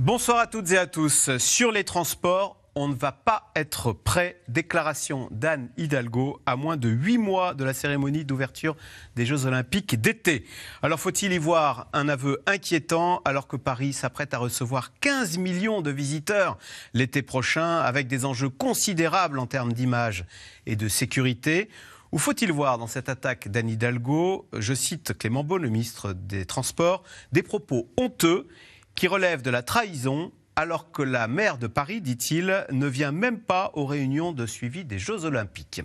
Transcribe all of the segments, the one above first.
Bonsoir à toutes et à tous. Sur les transports, on ne va pas être prêt. Déclaration d'Anne Hidalgo à moins de huit mois de la cérémonie d'ouverture des Jeux Olympiques d'été. Alors faut-il y voir un aveu inquiétant alors que Paris s'apprête à recevoir 15 millions de visiteurs l'été prochain avec des enjeux considérables en termes d'image et de sécurité ou faut-il voir dans cette attaque d'Anne Hidalgo, je cite Clément Beaune, le ministre des Transports, des propos honteux qui relève de la trahison alors que la maire de Paris, dit-il, ne vient même pas aux réunions de suivi des Jeux Olympiques.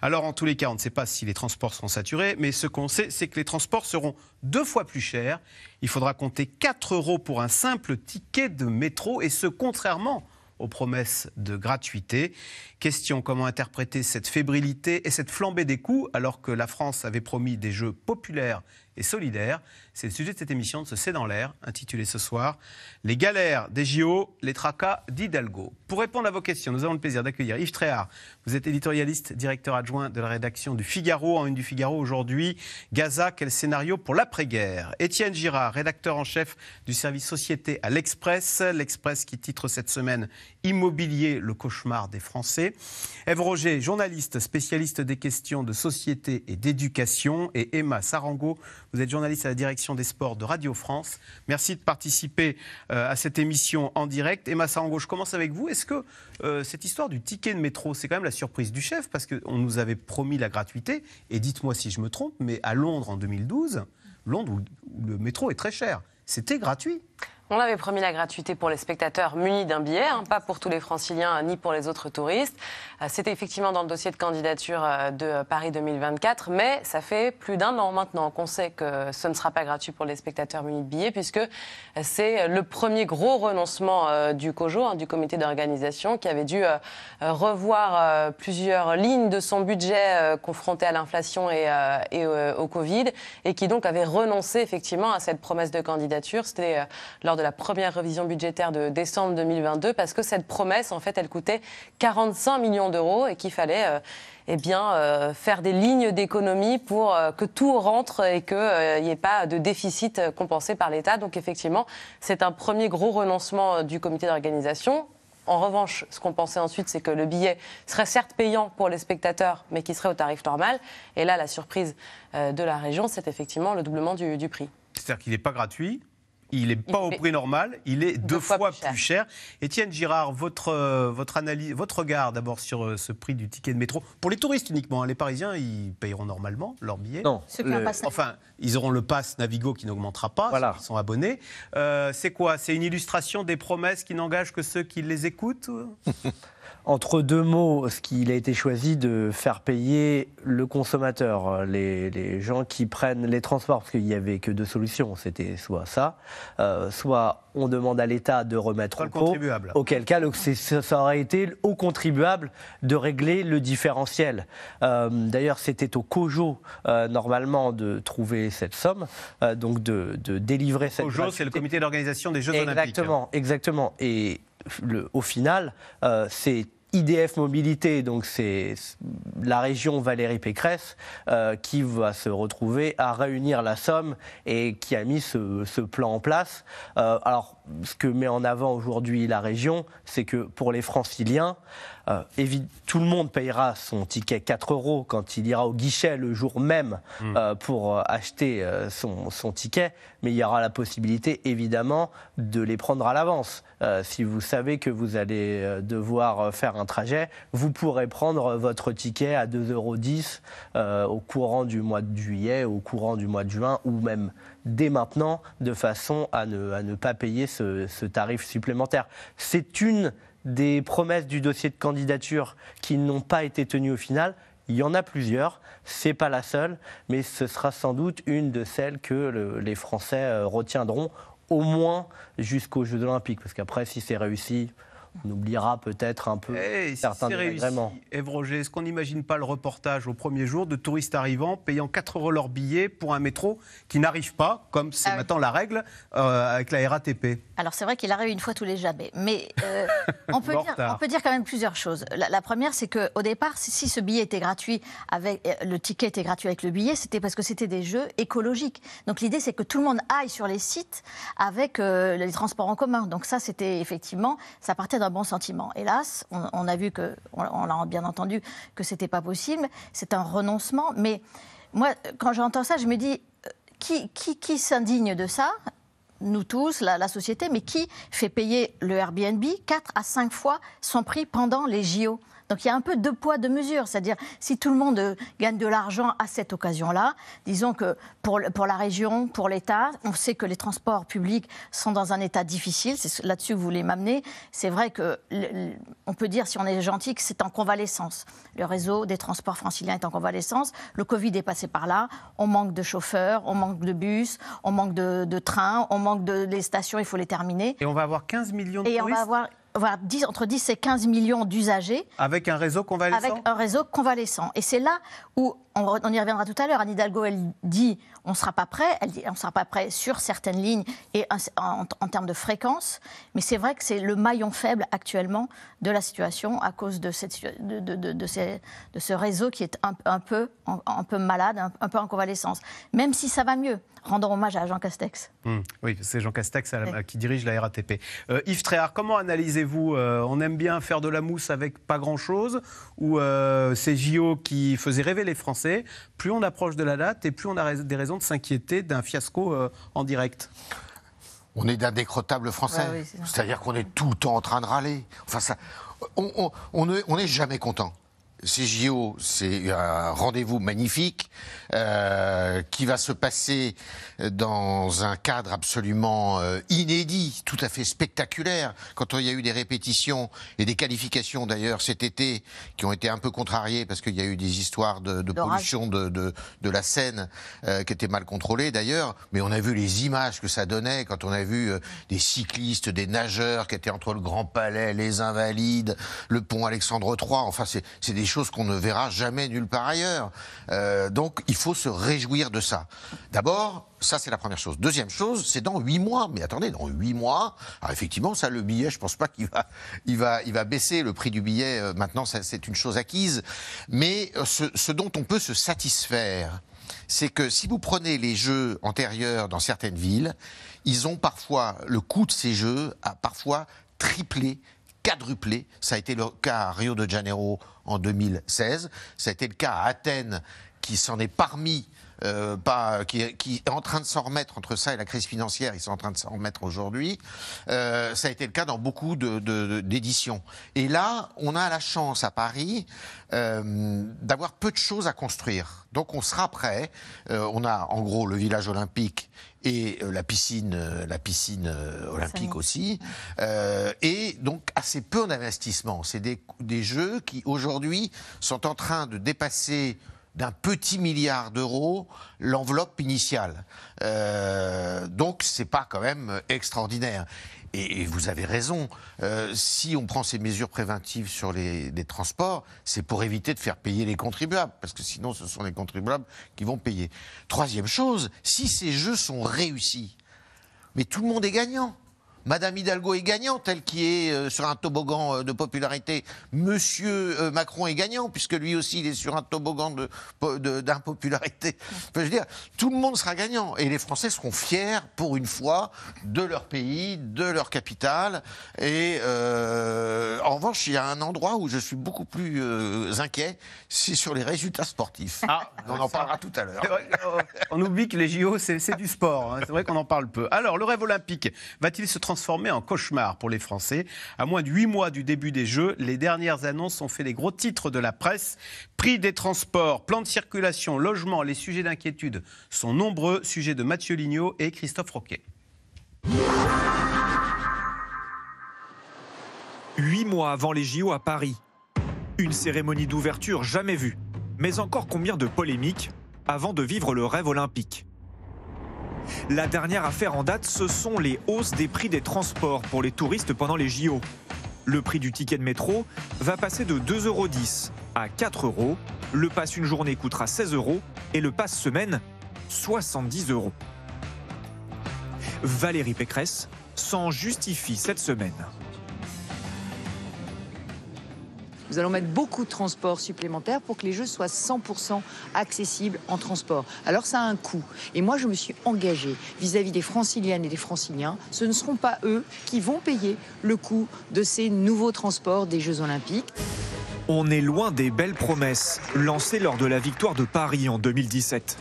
Alors en tous les cas, on ne sait pas si les transports seront saturés, mais ce qu'on sait, c'est que les transports seront deux fois plus chers. Il faudra compter 4 euros pour un simple ticket de métro, et ce contrairement aux promesses de gratuité. Question comment interpréter cette fébrilité et cette flambée des coûts alors que la France avait promis des jeux populaires et solidaire. C'est le sujet de cette émission de ce C'est dans l'air, intitulée ce soir Les galères des JO, les tracas d'Hidalgo. Pour répondre à vos questions, nous avons le plaisir d'accueillir Yves Tréhard. Vous êtes éditorialiste, directeur adjoint de la rédaction du Figaro, en une du Figaro aujourd'hui. Gaza, quel scénario pour l'après-guerre Étienne Girard, rédacteur en chef du service Société à l'Express. L'Express qui titre cette semaine Immobilier, le cauchemar des Français. Ève Roger, journaliste, spécialiste des questions de société et d'éducation. Et Emma Sarango, vous êtes journaliste à la direction des sports de Radio France. Merci de participer euh, à cette émission en direct. Emma Sarango, je commence avec vous. Est-ce que euh, cette histoire du ticket de métro, c'est quand même la surprise du chef parce qu'on nous avait promis la gratuité Et dites-moi si je me trompe, mais à Londres en 2012, Londres où le métro est très cher, c'était gratuit. On avait promis la gratuité pour les spectateurs munis d'un billet, hein, pas pour tous les franciliens ni pour les autres touristes. Euh, c'était effectivement dans le dossier de candidature euh, de Paris 2024, mais ça fait plus d'un an maintenant qu'on sait que ce ne sera pas gratuit pour les spectateurs munis de billets, puisque c'est le premier gros renoncement euh, du COJO, hein, du comité d'organisation, qui avait dû revoir plusieurs lignes de son budget confronté à l'inflation et, et au Covid, et qui donc avait renoncé effectivement à cette promesse de candidature. C'était lors de la première révision budgétaire de décembre 2022, parce que cette promesse, en fait, elle coûtait 45 millions d'euros et qu'il fallait euh, eh bien, euh, faire des lignes d'économie pour euh, que tout rentre et qu'il n'y ait pas de déficit compensé par l'État. Donc effectivement, c'est un premier gros renoncement du comité d'organisation. En revanche, ce qu'on pensait ensuite, c'est que le billet serait certes payant pour les spectateurs, mais qui serait au tarif normal. Et là, la surprise de la région, c'est effectivement le doublement du, du prix. C'est-à-dire qu'il n'est pas gratuit, il n'est pas au prix normal, il est deux, fois, plus, cher. Étienne Girard, votre, euh, votre, analyse, votre regard d'abord sur euh, ce prix du ticket de métro, pour les touristes uniquement, hein, les Parisiens, ils paieront normalement leur billet. Non, enfin, ils auront le pass Navigo qui n'augmentera pas, voilà. sont abonnés. Euh, c'est quoi C'est une illustration des promesses qui n'engagent que ceux qui les écoutent entre deux mots, ce qu'il a été choisi de faire payer le consommateur, les, gens qui prennent les transports, parce qu'il n'y avait que deux solutions, c'était soit ça, euh, soit on demande à l'État de remettre le contribuable auquel cas ça aurait été au contribuable de régler le différentiel. Euh, d'ailleurs, c'était au COJO, euh, normalement, de trouver cette somme, donc de, délivrer cette COJO, c'est le comité d'organisation des Jeux exactement, Olympiques. Exactement, exactement. Et le, au final, c'est IDF Mobilité, donc c'est la région Valérie Pécresse euh, qui va se retrouver à réunir la somme et qui a mis ce, plan en place. Euh, alors ce que met en avant aujourd'hui la région, c'est que pour les franciliens, euh, tout le monde payera son ticket 4 euros quand il ira au guichet le jour même mm. euh, pour euh, acheter son, son, ticket, mais il y aura la possibilité évidemment de les prendre à l'avance. si vous savez que vous allez devoir faire un trajet, vous pourrez prendre votre ticket à 2,10 euros au courant du mois de juillet, au courant du mois de juin ou même dès maintenant de façon à ne, pas payer ce, tarif supplémentaire. C'est une des promesses du dossier de candidature qui n'ont pas été tenues au final. Il y en a plusieurs, n'est pas la seule, mais ce sera sans doute une de celles que les Français euh, retiendront au moins jusqu'aux Jeux Olympiques, parce qu'après, si c'est réussi, on oubliera peut-être un peu eh, certains si désagréments. Roger, est-ce qu'on n'imagine pas le reportage au premier jour de touristes arrivant payant 4 euros leur billet pour un métro qui n'arrive pas, comme c'est ah maintenant la règle, euh, avec la RATP Alors c'est vrai qu'il arrive une fois tous les jamais, mais euh, on, peut dire, on, peut dire, quand même plusieurs choses. La, première, c'est qu'au départ, si, ce billet était gratuit, avec, euh, le ticket était gratuit avec le billet, c'était parce que c'était des jeux écologiques. Donc l'idée, c'est que tout le monde aille sur les sites avec les transports en commun. Donc ça, c'était effectivement, ça partait un bon sentiment. Hélas, on, a vu que, on, l'a bien entendu, que ce n'était pas possible. C'est un renoncement. Mais moi, quand j'entends ça, je me dis, euh, qui, qui, s'indigne de ça nous tous, la, la, société, mais qui fait payer le Airbnb 4 à 5 fois son prix pendant les JO donc il y a un peu deux poids, deux mesures. C'est-à-dire, si tout le monde euh, gagne de l'argent à cette occasion-là, disons que pour, la région, pour l'État, on sait que les transports publics sont dans un état difficile. C'est là-dessus que vous voulez m'amener. C'est vrai que peut dire, si on est gentil, que c'est en convalescence. Le réseau des transports franciliens est en convalescence. Le Covid est passé par là. On manque de chauffeurs, on manque de bus, on manque de, trains, on manque de stations, il faut les terminer. Et on va avoir 15 millions de Et 10, entre 10 et 15 millions d'usagers. Avec un réseau convalescent Avec un réseau convalescent. Et c'est là où, on, on y reviendra tout à l'heure, Anne Hidalgo, elle dit on ne sera pas prêt, on sera pas prêt sur certaines lignes et en, termes de fréquence, mais c'est vrai que c'est le maillon faible actuellement de la situation à cause de, ce réseau qui est un, peu, malade, un, peu en convalescence, même si ça va mieux. Rendons hommage à Jean Castex. Mmh. oui, c'est Jean Castex qui dirige la RATP. Euh, Yves Tréhard, comment analysez-vous euh, On aime bien faire de la mousse avec pas grand-chose ou euh, ces JO qui faisaient rêver les Français Plus on approche de la date et plus on a des raisons de s'inquiéter d'un fiasco euh, en direct on est d'un décrotable français. C'est-à-dire qu'on est tout le temps en train de râler. Enfin, on n'est jamais content. Ces JO, c'est un rendez-vous magnifique euh, qui va se passer dans un cadre absolument euh, inédit, tout à fait spectaculaire. Quand il y a eu des répétitions et des qualifications d'ailleurs cet été, qui ont été un peu contrariées parce qu'il y a eu des histoires de, de pollution de, de, de, la Seine euh, qui étaient mal contrôlées d'ailleurs, mais on a vu les images que ça donnait quand on a vu euh, des cyclistes, des nageurs qui étaient entre le Grand Palais, les Invalides, le pont Alexandre III. Enfin, c'est des chose qu'on ne verra jamais nulle part ailleurs. Euh, donc il faut se réjouir de ça. D'abord, ça, c'est la première chose. Deuxième chose, c'est dans huit mois. Mais attendez, dans huit mois, alors effectivement, ça, le billet, je pense pas qu'il va, il va, il va baisser. Le prix du billet, euh, maintenant, c'est une chose acquise. Mais euh, ce, ce, dont on peut se satisfaire, c'est que si vous prenez les jeux antérieurs dans certaines villes, ils ont parfois, le coût de ces jeux a parfois triplé quadruplé. Ça a été le cas à Rio de Janeiro, en 2016. Ça a été le cas à Athènes, qui s'en est parmi euh, pas, qui, est en train de s'en remettre entre ça et la crise financière, ils sont en train de s'en remettre aujourd'hui. Euh, ça a été le cas dans beaucoup d'éditions. et là, on a la chance à Paris euh, d'avoir peu de choses à construire. Donc on sera prêt. on a en gros le village olympique et euh, la piscine, euh, la piscine euh, olympique aussi. et donc assez peu d'investissement. C'est des, jeux qui aujourd'hui sont en train de dépasser d'un petit milliard d'euros l'enveloppe initiale. Donc donc c'est pas quand même extraordinaire. Et, vous avez raison. Euh, si on prend ces mesures préventives sur les transports, c'est pour éviter de faire payer les contribuables, parce que sinon, ce sont les contribuables qui vont payer. Troisième chose, si ces jeux sont réussis, mais tout le monde est gagnant. Madame Hidalgo est gagnante, elle qui est euh, sur un toboggan euh, de popularité. Monsieur euh, Macron est gagnant, puisque lui aussi, il est sur un toboggan d'impopularité. De, je veux dire, tout le monde sera gagnant. Et les Français seront fiers, pour une fois, de leur pays, de leur capitale. Et en revanche, il y a un endroit où je suis beaucoup plus inquiet, c'est sur les résultats sportifs. Ah, on en parlera tout à l'heure. Oh, oh. On oublie que les JO, c'est du sport. Hein. C'est vrai qu'on en parle peu. Alors, le rêve olympique va-t-il se transformer transformé en cauchemar pour les Français. À moins de huit mois du début des Jeux, les dernières annonces ont fait les gros titres de la presse. Prix des transports, plan de circulation, logement, les sujets d'inquiétude sont nombreux. Sujets de Mathieu Lignot et Christophe Roquet. Huit mois avant les JO à Paris. Une cérémonie d'ouverture jamais vue. Mais encore combien de polémiques avant de vivre le rêve olympique la dernière affaire en date, ce sont les hausses des prix des transports pour les touristes pendant les JO. Le prix du ticket de métro va passer de 2,10 euros à 4 euros. Le passe une journée coûtera 16 euros et le passe semaine 70 euros. Valérie Pécresse s'en justifie cette semaine. Nous allons mettre beaucoup de transports supplémentaires pour que les jeux soient 100% accessibles en transport. Alors ça a un coût. Et moi, je me suis engagée vis-à-vis des franciliennes et des franciliens. Ce ne seront pas eux qui vont payer le coût de ces nouveaux transports des Jeux olympiques. On est loin des belles promesses lancées lors de la victoire de Paris en 2017.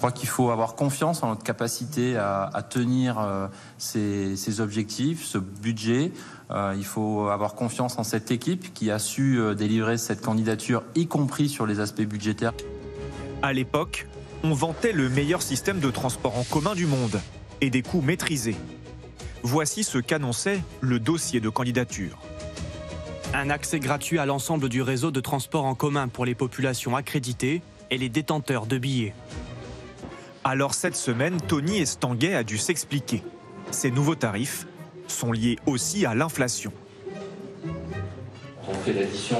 « Je crois qu'il faut avoir confiance en notre capacité à, tenir euh, ces, objectifs, ce budget. Euh, il faut avoir confiance en cette équipe qui a su euh, délivrer cette candidature, y compris sur les aspects budgétaires. À l'époque, on vantait le meilleur système de transport en commun du monde et des coûts maîtrisés. Voici ce qu'annonçait le dossier de candidature. Un accès gratuit à l'ensemble du réseau de transport en commun pour les populations accréditées et les détenteurs de billets. Alors cette semaine, Tony Estanguet a dû s'expliquer. Ces nouveaux tarifs sont liés aussi à l'inflation. on fait l'addition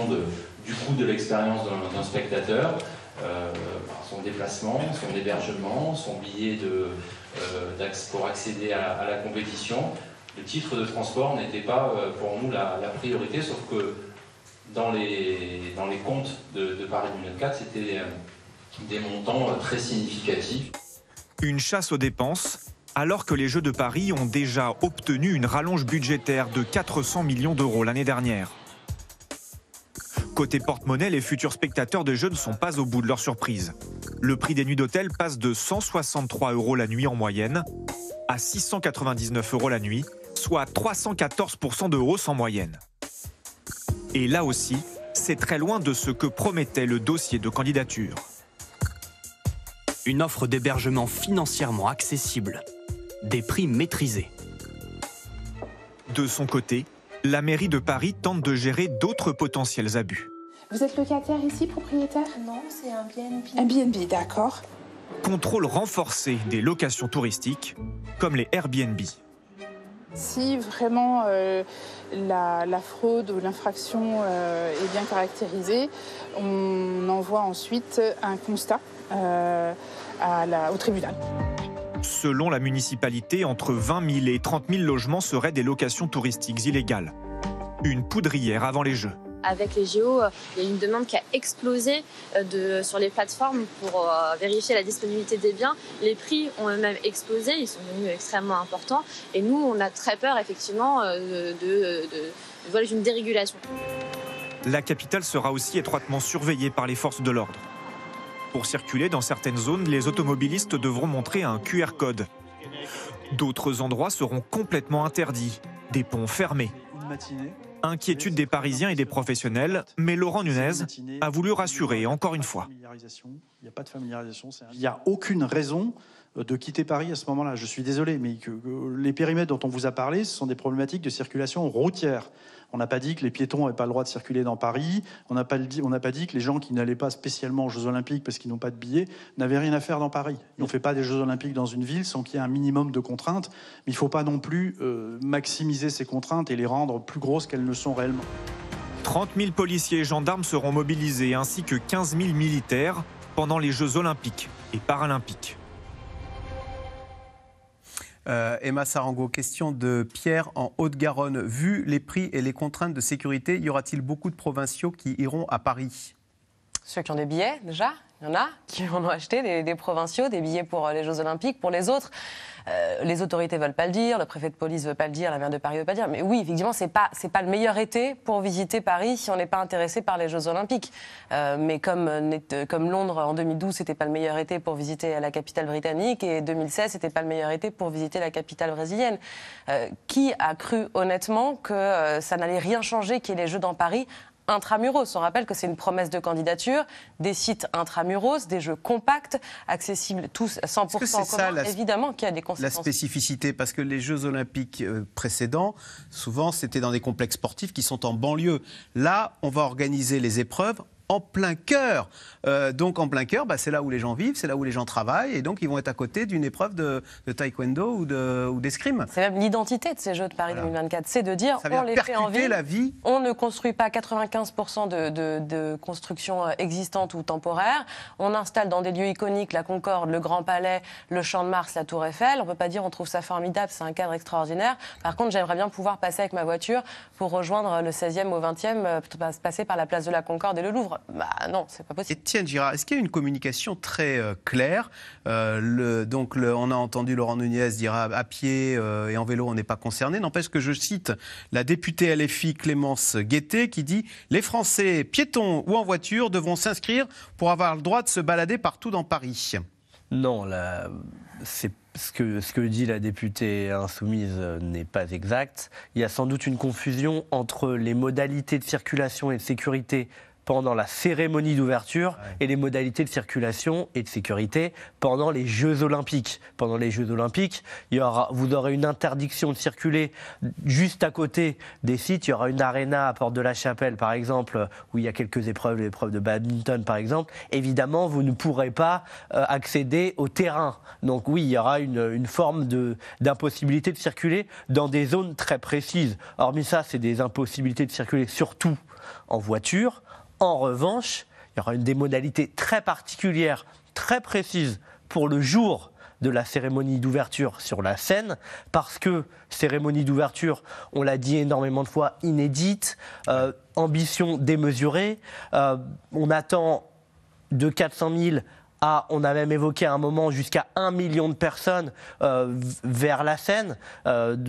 du coût de l'expérience d'un spectateur, euh, son déplacement, son hébergement, son billet euh, pour accéder à, la compétition, le titre de transport n'était pas euh, pour nous la, priorité, sauf que dans les, comptes de, de Paris 2004, c'était des montants très significatifs. Une chasse aux dépenses, alors que les Jeux de Paris ont déjà obtenu une rallonge budgétaire de 400 millions d'euros l'année dernière. Côté porte-monnaie, les futurs spectateurs des Jeux ne sont pas au bout de leur surprise. Le prix des nuits d'hôtel passe de 163 euros la nuit en moyenne à 699 euros la nuit, soit 314% de hausse en moyenne. Et là aussi, c'est très loin de ce que promettait le dossier de candidature une offre d'hébergement financièrement accessible, des prix maîtrisés. De son côté, la mairie de Paris tente de gérer d'autres potentiels abus. Vous êtes locataire ici, propriétaire Non, c'est un BNB. Un BNB, d'accord. Contrôle renforcé des locations touristiques, comme les Airbnb. Si vraiment euh, la, fraude ou l'infraction euh, est bien caractérisée, on envoie ensuite un constat euh, la, au tribunal. Selon la municipalité, entre 20 000 et 30 000 logements seraient des locations touristiques illégales. Une poudrière avant les Jeux avec les JO, euh, il y a une demande qui a explosé euh, sur les plateformes pour vérifier la disponibilité des biens. Les prix ont eux-mêmes explosé, ils sont devenus extrêmement importants. Et nous, on a très peur, effectivement, de, une dérégulation. La capitale sera aussi étroitement surveillée par les forces de l'ordre. Pour circuler dans certaines zones, les automobilistes devront montrer un QR code. D'autres endroits seront complètement interdits, des ponts fermés. Inquiétude des Parisiens et des professionnels, mais Laurent Nunez a voulu rassurer encore une fois. Il n'y a Il a aucune raison euh, de quitter Paris à ce moment-là. Je suis désolé, mais les périmètres dont on vous a parlé, ce sont des problématiques de circulation routière. On n'a pas dit que les piétons n'avaient pas le droit de circuler dans Paris. On n'a pas, pas dit que les gens qui n'allaient pas spécialement aux Jeux Olympiques parce qu'ils n'ont pas de billets n'avaient rien à faire dans Paris. On ne fait pas des Jeux Olympiques dans une ville sans qu'il y ait un minimum de contraintes. Mais il ne faut pas non plus euh, maximiser ces contraintes et les rendre plus grosses qu'elles ne sont réellement. 30 000 policiers et gendarmes seront mobilisés ainsi que 15 000 militaires pendant les Jeux Olympiques et Paralympiques. Euh, Emma Sarango, question de Pierre en Haute-Garonne. Vu les prix et les contraintes de sécurité, y aura-t-il beaucoup de provinciaux qui iront à Paris Ceux qui ont des billets déjà il y en a qui en ont acheté, des, provinciaux, des billets pour euh, les Jeux Olympiques. Pour les autres, euh, les autorités veulent pas le dire, le préfet de police veut pas le dire, la maire de Paris veut pas le dire. Mais oui, effectivement, c'est pas c'est pas le meilleur été pour visiter Paris si on n'est pas intéressé par les Jeux Olympiques. Euh, mais comme comme Londres en 2012, c'était pas le meilleur été pour visiter la capitale britannique et 2016, c'était pas le meilleur été pour visiter la capitale brésilienne. qui a cru honnêtement que ça n'allait rien changer qu'il y ait les Jeux dans Paris intramuros. On rappelle que c'est une promesse de candidature, des sites intramuros, des jeux compacts, accessibles tous 100% en commun, ça, a des conséquences. La spécificité, parce que les Jeux olympiques euh, précédents, souvent, c'était dans des complexes sportifs qui sont en banlieue. Là, on va organiser les épreuves en plein cœur. Euh, donc en plein cœur, bah, c'est là où les gens vivent, c'est là où les gens travaillent, et donc ils vont être à côté d'une épreuve de, taekwondo ou, de, ou d'escrime. C'est même l'identité de ces Jeux de Paris 2024, c'est de dire on les fait en ville, vie. on ne construit pas 95% de, de constructions euh, existantes ou temporaires, on installe dans des lieux iconiques la Concorde, le Grand Palais, le Champ de Mars, la Tour Eiffel, on peut pas dire on trouve ça formidable, c'est un cadre extraordinaire. Par contre, j'aimerais bien pouvoir passer avec ma voiture pour rejoindre le 16e au 20e, euh, passer par la place de la Concorde et le Louvre. Bah non, c'est pas possible. Étienne Girard, est-ce qu'il y a une communication très euh, claire euh, Donc on a entendu Laurent Nunez dire à, pied euh, et en vélo, on n'est pas concerné. N'empêche que je cite la députée LFI Clémence Guettet qui dit Les Français piétons ou en voiture devront s'inscrire pour avoir le droit de se balader partout dans Paris. Non, ce que, ce que, dit la députée insoumise n'est pas exact. Il y a sans doute une confusion entre les modalités de circulation et de sécurité pendant la cérémonie d'ouverture et les modalités de circulation et de sécurité pendant les Jeux Olympiques. Pendant les Jeux Olympiques, il y aura, vous aurez une interdiction de circuler juste à côté des sites. Il y aura une arena à Porte de la Chapelle, par exemple, où il y a quelques épreuves, l'épreuve de badminton, par exemple. Évidemment, vous ne pourrez pas euh, accéder au terrain. Donc oui, il y aura une, une forme d'impossibilité de circuler dans des zones très précises. Hormis ça, c'est des impossibilités de circuler surtout en voiture, en revanche, il y aura une des modalités très particulière, très précises pour le jour de la cérémonie d'ouverture sur la scène, parce que cérémonie d'ouverture, on l'a dit énormément de fois, inédite, euh, ambition démesurée, euh, on attend de 400 000 à, on a même évoqué à un moment jusqu'à 1 million de personnes euh, vers la scène,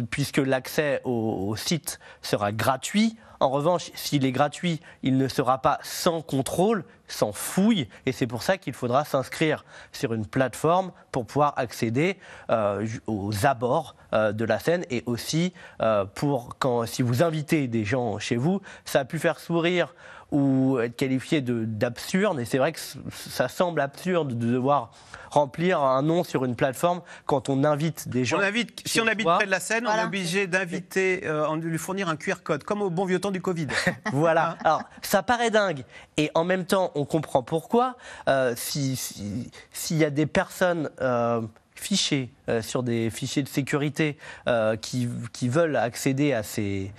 puisque l'accès au site sera gratuit. En revanche, s'il est gratuit, il ne sera pas sans contrôle, sans fouille, et c'est pour ça qu'il faudra s'inscrire sur une plateforme pour pouvoir accéder euh, aux abords euh, de la scène et aussi euh, pour quand si vous invitez des gens chez vous, ça a pu faire sourire ou être qualifié d'absurde. Et c'est vrai que ça semble absurde de devoir remplir un nom sur une plateforme quand on invite des gens. si on habite près de la scène, on est obligé d'inviter, de lui fournir un QR code, comme au bon vieux temps du Covid. voilà. Alors, ça paraît dingue. Et en même temps, on comprend pourquoi. Euh, s'il y a des personnes euh, fichées, euh, sur des fichiers de sécurité euh, qui, veulent accéder à ces,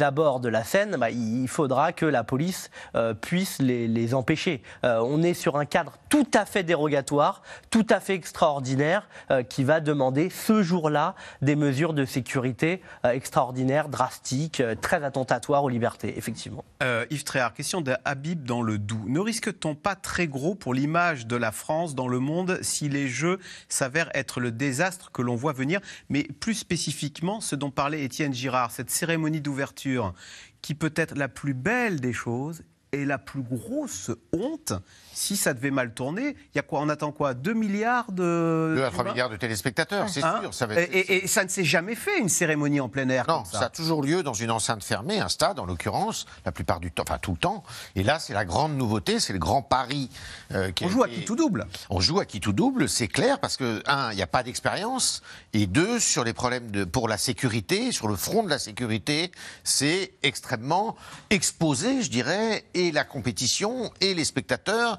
abords de la Seine, bah, il faudra que la police euh, puisse les, empêcher. on est sur un cadre tout à fait dérogatoire, tout à fait extraordinaire, qui va demander ce jour-là des mesures de sécurité extraordinaires, drastiques, très attentatoires aux libertés, effectivement. Yves Tréard, question de dans le Doubs. Ne risque-t-on pas très gros pour l'image de la France dans le monde si les Jeux s'avèrent être le désastre que l'on voit venir, mais plus spécifiquement ce dont parlait Étienne Girard, cette cérémonie d'ouverture qui peut être la plus belle des choses et la plus grosse honte si ça devait mal tourner, il y a quoi On attend quoi 2 milliards de. 2 à 3 milliards de téléspectateurs, c'est hein sûr. et, ça ne s'est jamais fait, une cérémonie en plein air. Non, ça. a toujours lieu dans une enceinte fermée, un stade en l'occurrence, la plupart du temps, enfin tout le temps. Et là, c'est la grande nouveauté, c'est le grand pari. Euh, qui on joue à qui tout double. On joue à qui tout double, c'est clair, parce que, un, il n'y a pas d'expérience, et deux, sur les problèmes de, pour la sécurité, sur le front de la sécurité, c'est extrêmement exposé, je dirais, et la compétition, et les spectateurs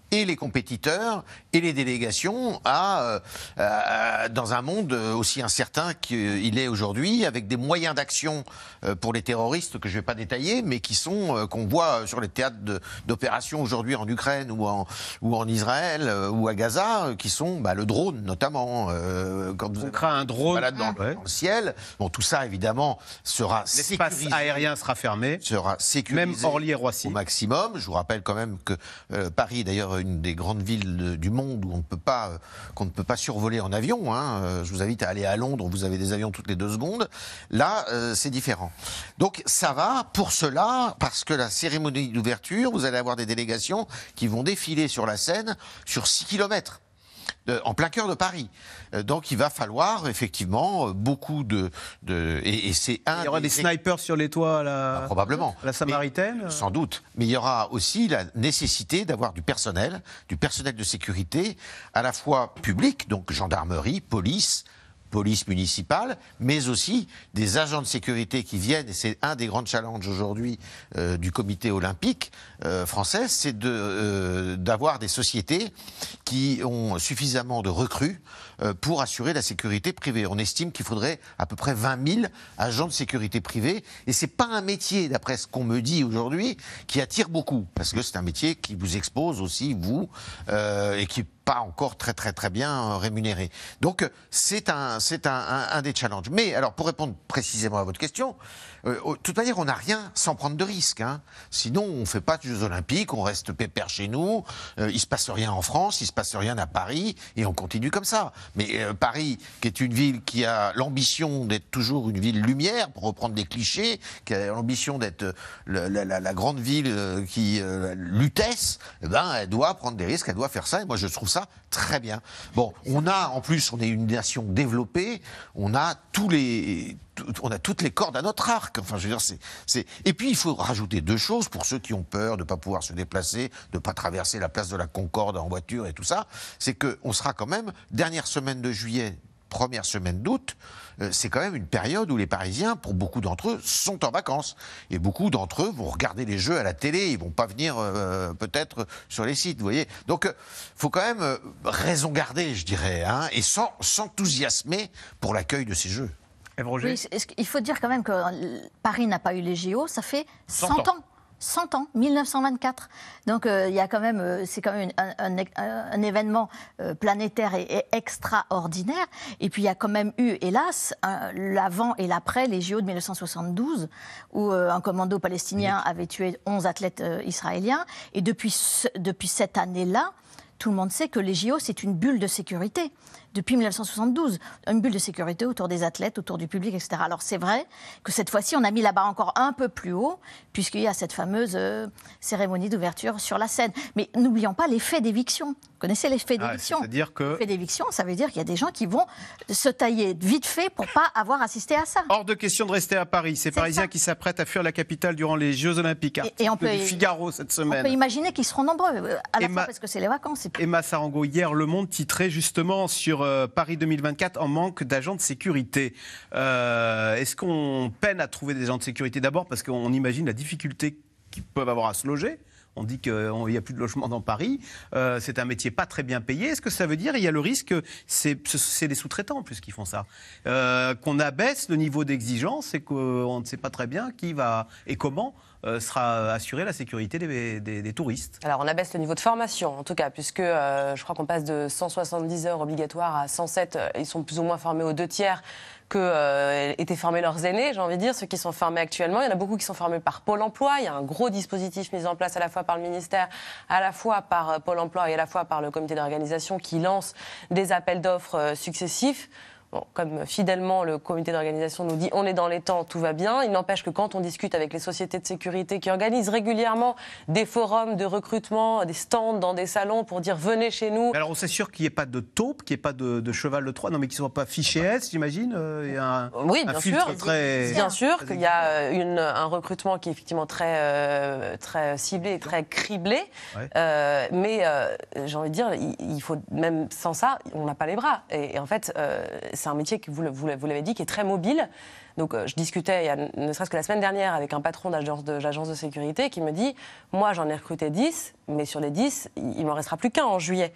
et les compétiteurs et les délégations à, euh, dans un monde euh, aussi incertain qu'il est aujourd'hui, avec des moyens d'action euh, pour les terroristes que je ne vais pas détailler, mais qui sont qu'on voit sur les théâtres d'opérations aujourd'hui en Ukraine ou en, ou en Israël ou à Gaza, qui sont bah, le drone notamment. quand vous On un drone dans, le ciel. Bon, tout ça évidemment sera l'espace aérien sera fermé, sera sécurisé, même Orly et Roissy au maximum. Je vous rappelle quand même que Paris d'ailleurs une des grandes villes du monde où on ne peut pas, qu'on ne peut pas survoler en avion. Hein. Euh, je vous invite à aller à Londres, vous avez des avions toutes les deux secondes. Là, euh, c'est différent. Donc ça va pour cela, parce que la cérémonie d'ouverture, vous allez avoir des délégations qui vont défiler sur la scène sur 6 kilomètres en plein cœur de Paris. Euh, donc il va falloir effectivement euh, beaucoup de. et, c'est un. Il y aura des, snipers sur les toits à la. Ah, probablement. la Samaritaine. sans doute. Mais il y aura aussi la nécessité d'avoir du personnel, du personnel de sécurité, à la fois public, donc gendarmerie, police police municipale, mais aussi des agents de sécurité qui viennent, et c'est un des grands challenges aujourd'hui euh, du comité olympique, euh, française, c'est de, euh, d'avoir des sociétés qui ont suffisamment de recrues euh, pour assurer la sécurité privée. On estime qu'il faudrait à peu près 20 000 agents de sécurité privée. Et c'est pas un métier, d'après ce qu'on me dit aujourd'hui, qui attire beaucoup. Parce que c'est un métier qui vous expose aussi, vous, et qui pas encore très très très bien rémunéré. Donc c'est un, c'est un des challenges. Mais alors pour répondre précisément à votre question, tout euh, à toute on n'a rien sans prendre de risques. Hein. Sinon, on fait pas de Jeux Olympiques, on reste pépère chez nous, euh, il ne se passe rien en France, il ne se passe rien à Paris, et on continue comme ça. Mais euh, Paris, qui est une ville qui a l'ambition d'être toujours une ville lumière, pour reprendre des clichés, qui a l'ambition d'être la, grande ville qui lutesse, eh ben, elle doit prendre des risques, elle doit faire ça, et moi je trouve ça très bien. Bon, on a en plus, on est une nation développée, on a tous les, on a toutes les cordes à notre arc. Enfin, je veux dire, c'est, Et puis, il faut rajouter deux choses pour ceux qui ont peur de ne pas pouvoir se déplacer, de ne pas traverser la place de la Concorde en voiture et tout ça. C'est qu'on sera quand même, dernière semaine de juillet première semaine d'août, euh, c'est quand même une période où les Parisiens, pour beaucoup d'entre eux, sont en vacances. Et beaucoup d'entre eux vont regarder les jeux à la télé, ils vont pas venir euh, euh, peut-être sur les sites, vous voyez. Donc, il faut quand même raison garder, je dirais, hein, et sans s'enthousiasmer pour l'accueil de ces jeux. Oui, il faut dire quand même que Paris n'a pas eu les JO, ça fait 100, ans. 100 ans, 1924. Donc euh, il y a quand même, euh, c'est quand même un, événement euh, planétaire et, extraordinaire. Et puis il y a quand même eu, hélas, l'avant et l'après les JO de 1972, où un commando palestinien avait tué 11 athlètes israéliens. Et depuis, depuis cette année-là, tout le monde sait que les JO, c'est une bulle de sécurité depuis 1972. Une bulle de sécurité autour des athlètes, autour du public, etc. Alors c'est vrai que cette fois-ci, on a mis la barre encore un peu plus haut, puisqu'il y a cette fameuse euh, cérémonie d'ouverture sur la scène. Mais n'oublions pas l'effet d'éviction. Vous connaissez l'effet ah, d'éviction ah, cest dire que... L'effet d'éviction, ça veut dire qu'il y a des gens qui vont se tailler vite fait pour pas avoir assisté à ça. Hors de question de rester à Paris. Ces Parisiens qui s'apprêtent à fuir la capitale durant les Jeux Olympiques. Et, on peut, Figaro cette semaine. On peut imaginer qu'ils seront nombreux, euh, à la parce que c'est les vacances. Emma Sarango, hier, Le Monde titrait justement sur euh, Paris 2024 en manque d'agents de sécurité. Euh, est-ce qu'on peine à trouver des agents de sécurité D'abord parce qu'on imagine la difficulté qu'ils peuvent avoir à se loger. On dit qu'il n'y a plus de logement dans Paris. Euh, c'est un métier pas très bien payé. Est-ce que ça veut dire il y a le risque, c'est les sous-traitants en plus qui font ça, qu'on abaisse le niveau d'exigence et qu'on ne sait pas très bien qui va et comment euh, sera assurée la sécurité des, touristes. Alors on abaisse le niveau de formation en tout cas, puisque euh, je crois qu'on passe de 170 heures obligatoires à 107. Euh, ils sont plus ou moins formés aux deux tiers que étaient formés leurs aînés, j'ai envie de dire, ceux qui sont formés actuellement. Il y en a beaucoup qui sont formés par Pôle emploi. Il y a un gros dispositif mis en place à la fois par le ministère, à la fois par Pôle emploi et à la fois par le comité d'organisation qui lance des appels d'offres successifs comme fidèlement le comité d'organisation nous dit on est dans les temps, tout va bien, il n'empêche que quand on discute avec les sociétés de sécurité qui organisent régulièrement des forums de recrutement, des stands dans des salons pour dire venez chez nous. Alors on sait sûr qu'il n'y ait pas de taupe, qu'il n'y ait pas de, cheval de Troie, non mais qu'ils ne soient pas fichés ah bah. S, j'imagine. Euh, euh, oui, bien sûr. Bien sûr qu'il y a un recrutement qui est effectivement très, euh, très ciblé, très criblé. mais j'ai envie de dire, il, faut même sans ça, on n'a pas les bras. et en fait, c'est un métier, que vous, l'avez dit, qui est très mobile. Donc euh, je discutais, ne serait-ce que la semaine dernière, avec un patron d'agence de, de, sécurité qui me dit, moi j'en ai recruté 10, mais sur les 10, il, ne m'en restera plus qu'un en juillet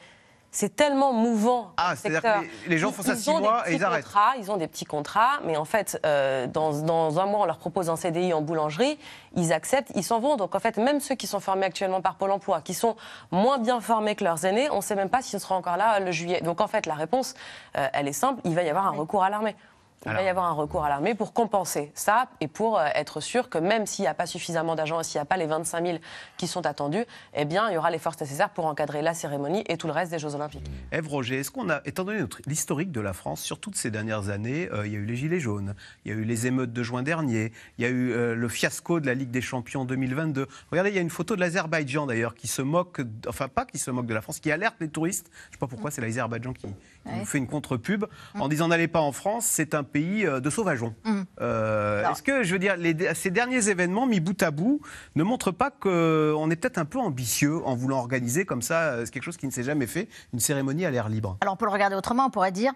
c'est tellement mouvant. Ah, cest que les, gens font ça six mois et ils arrêtent. Contrats, ils ont des petits contrats, mais en fait, euh, dans, un mois, on leur propose un CDI en boulangerie, ils acceptent, ils s'en vont. Donc en fait, même ceux qui sont formés actuellement par Pôle emploi, qui sont moins bien formés que leurs aînés, on ne sait même pas s'ils seront encore là le juillet. Donc en fait, la réponse, euh, elle est simple, il va y avoir un recours à l'armée. Il va y avoir un recours à l'armée pour compenser ça et pour euh, être sûr que même s'il n'y a pas suffisamment d'agents et s'il n'y a pas les 25 000 qui sont attendus, eh bien, il y aura les forces nécessaires pour encadrer la cérémonie et tout le reste des Jeux Olympiques. Mmh. Ève Roger, est-ce qu'on a, étant donné l'historique de la France, sur toutes ces dernières années, euh, il y a eu les Gilets jaunes, il y a eu les émeutes de juin dernier, il y a eu euh, le fiasco de la Ligue des Champions 2022. Regardez, il y a une photo de l'Azerbaïdjan d'ailleurs qui se moque, enfin pas qui se moque de la France, qui alerte les touristes. Je ne sais pas pourquoi, c'est l'Azerbaïdjan qui, on fait une contre-pub en mm. disant n'allez pas en France, c'est un pays euh, de sauvageons. Mm. Euh, est-ce que, je veux dire, ces derniers événements mis bout à bout ne montrent pas qu'on euh, est peut-être un peu ambitieux en voulant organiser comme ça quelque chose qui ne s'est jamais fait, une cérémonie à l'air libre Alors on peut le regarder autrement, on pourrait dire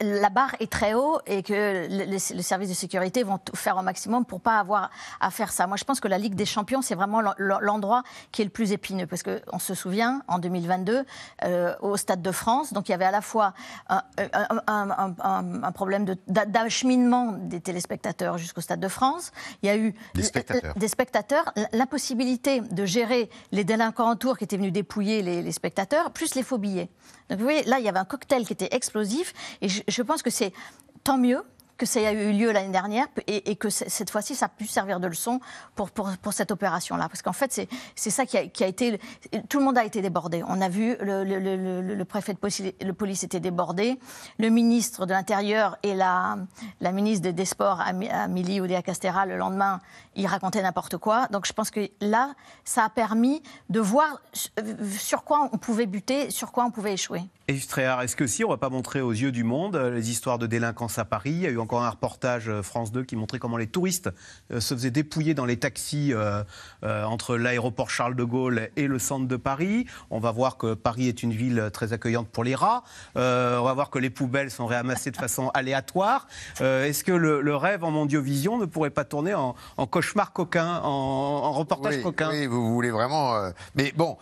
la barre est très haut et que les, services de sécurité vont tout faire au maximum pour pas avoir à faire ça. Moi, je pense que la Ligue des Champions, c'est vraiment l'endroit qui est le plus épineux parce que on se souvient en 2022 euh, au Stade de France, donc il y avait à la fois un, problème d'acheminement des téléspectateurs jusqu'au Stade de France. Il y a eu des spectateurs, La possibilité l'impossibilité de gérer les délinquants autour qui étaient venus dépouiller les, les, spectateurs, plus les faux billets. Donc vous voyez, là, il y avait un cocktail qui était explosif et je pense que c'est tant mieux que ça a eu lieu l'année dernière et, que cette fois-ci, ça a pu servir de leçon pour, pour, pour cette opération-là. Parce qu'en fait, c'est ça qui a, été... Tout le monde a été débordé. On a vu le, le, le, préfet de police, le police était débordé, le ministre de l'Intérieur et la, la ministre des, Sports, Amélie Oudéa-Castera, le lendemain, ils racontaient n'importe quoi. Donc je pense que là, ça a permis de voir sur quoi on pouvait buter, sur quoi on pouvait échouer. Et est-ce que si on ne va pas montrer aux yeux du monde euh, les histoires de délinquance à Paris, encore un reportage euh, France 2 qui montrait comment les touristes euh, se faisaient dépouiller dans les taxis euh, entre l'aéroport Charles de Gaulle et le centre de Paris. On va voir que Paris est une ville très accueillante pour les rats. on va voir que les poubelles sont réamassées de façon aléatoire. Est-ce que le, rêve en mondiovision ne pourrait pas tourner en, cauchemar coquin, en, reportage coquin Oui, vous voulez vraiment. Mais bon,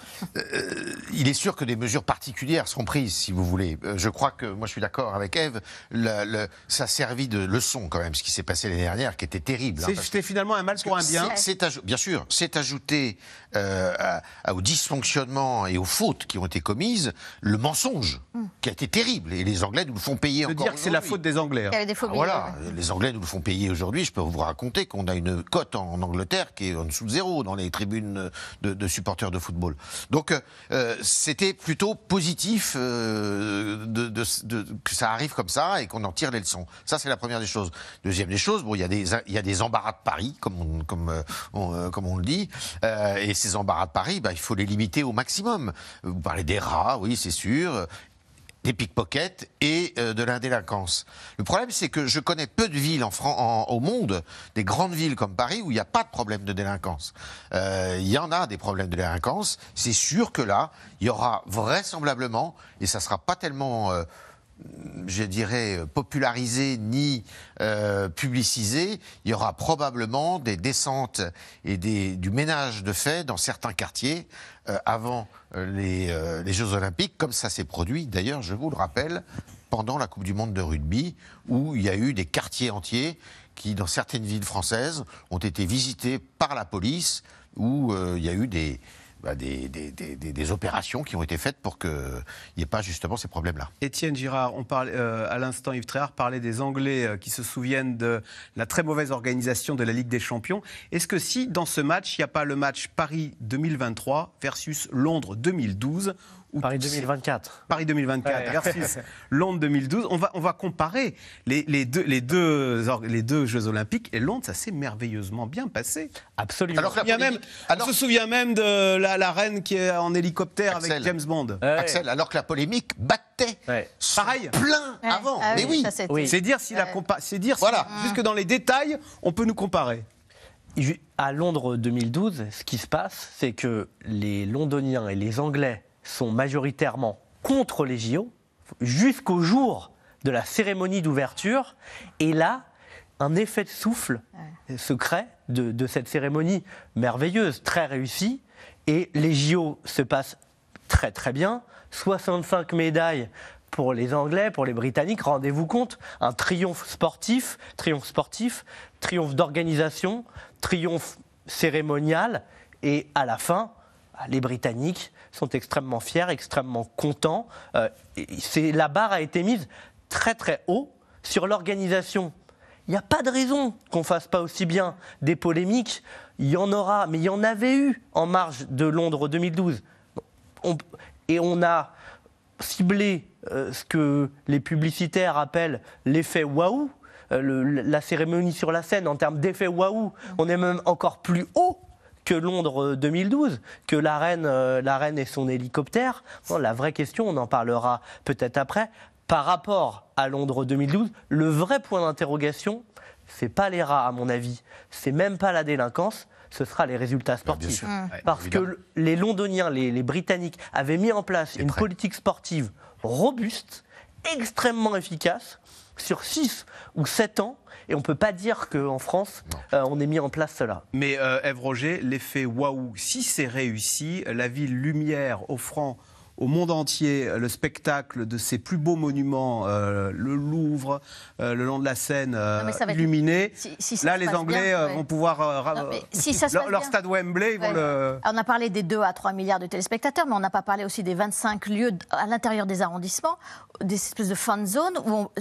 il est sûr que des mesures particulières seront prises, si vous voulez. Je crois que, moi je suis d'accord avec Eve, le, ça servit de leçon quand même, ce qui s'est passé l'année dernière, qui était terrible. Hein, c'était finalement un mal pour un bien. C'est bien sûr. C'est ajouté euh, à, et aux fautes qui ont été commises, le mensonge, hmm. qui a été terrible. Et les Anglais nous le font payer de encore. dire que c'est la faute des Anglais. Hein. Ah, voilà, les Anglais nous le font payer aujourd'hui. Je peux vous raconter qu'on a une cote en, Angleterre qui est en dessous de zéro dans les tribunes de, supporters de football. Donc euh, c'était plutôt positif euh, de, que ça arrive comme ça et qu'on en tire les leçons. Ça, c'est la première des choses. Deuxième des choses, bon, il y, a des, il y a des embarras de Paris, comme on, comme, euh, euh, comme on le dit. et ces embarras de Paris, bah, il faut les limiter au maximum. Vous parlez des rats, oui, c'est sûr, des pickpockets et euh, de l'indélinquance. Le problème, c'est que je connais peu de villes en au monde, des grandes villes comme Paris, où il n'y a pas de problème de délinquance. Euh, il y en a des problèmes de délinquance. C'est sûr que là, il y aura vraisemblablement, et ça ne sera pas tellement... Euh, je dirais, popularisé ni euh, publicisé, il y aura probablement des descentes et des, du ménage de fait dans certains quartiers euh, avant euh, les, les Jeux Olympiques, comme ça s'est produit d'ailleurs, je vous le rappelle, pendant la Coupe du Monde de rugby, où il y a eu des quartiers entiers qui, dans certaines villes françaises, ont été visités par la police, où il y a eu des, bah, des, des, opérations qui ont été faites pour qu'il n'y ait pas justement ces problèmes-là. Étienne Girard, on parle, euh, à l'instant Yves Tréhard parlait des Anglais euh, qui se souviennent de la très mauvaise organisation de la Ligue des Champions. Est-ce que si dans ce match, il n'y a pas le match Paris 2023 versus Londres 2012 Paris 2024. Paris 2024, ouais. Londres 2012. On va, on va comparer les, deux, les, deux, les deux Jeux Olympiques. Et Londres, ça s'est merveilleusement bien passé. Absolument. on, se même, souvient même de la, reine qui est en hélicoptère avec James Bond. Axel, alors que la polémique battait plein avant. Ah Mais oui, c'est dire si la dire voilà. Si... dans les détails, on peut nous comparer. À Londres 2012, ce qui se passe, c'est que les Londoniens et les Anglais sont majoritairement contre les JO jusqu'au jour de la cérémonie d'ouverture. Et là, un effet de souffle se secret de, de, cette cérémonie merveilleuse, très réussie. Et les JO se passent très très bien. 65 médailles pour les Anglais, pour les Britanniques, rendez-vous compte, un triomphe sportif, triomphe sportif, triomphe d'organisation, triomphe cérémonial, et à la fin, bah, les Britanniques sont extrêmement fiers, extrêmement contents. Euh, c'est la barre a été mise très très haut sur l'organisation. Il n'y a pas de raison qu'on ne fasse pas aussi bien des polémiques. Il y en aura, mais il y en avait eu en marge de Londres 2012. et on a ciblé euh, ce que les publicitaires appellent l'effet waouh, euh, la cérémonie sur la scène en termes d'effet waouh. On est même encore plus haut que Londres 2012, euh, que la reine, euh, la reine et son hélicoptère. la vraie question, on en parlera peut-être après. Par rapport à Londres 2012, le vrai point d'interrogation, c'est pas les rats, à mon avis. C'est même pas la délinquance ce sera les résultats sportifs. Mmh. Parce que les Londoniens, les, Britanniques avaient mis en place une politique sportive robuste, extrêmement efficace. Sur 6 ou 7 ans, et on ne peut pas dire qu'en France, euh, on ait mis en place cela. Mais euh, Ève Roger, l'effet waouh, si c'est réussi, la ville lumière offrant au monde entier euh, le spectacle de ses plus beaux monuments, euh, le Louvre, euh, le long de la Seine, illuminé. Là, les Anglais vont pouvoir. si leur, stade Wembley, on a parlé des 2 à 3 milliards de téléspectateurs, mais on n'a pas parlé aussi des 25 lieux à l'intérieur des arrondissements, des espèces de fan zone,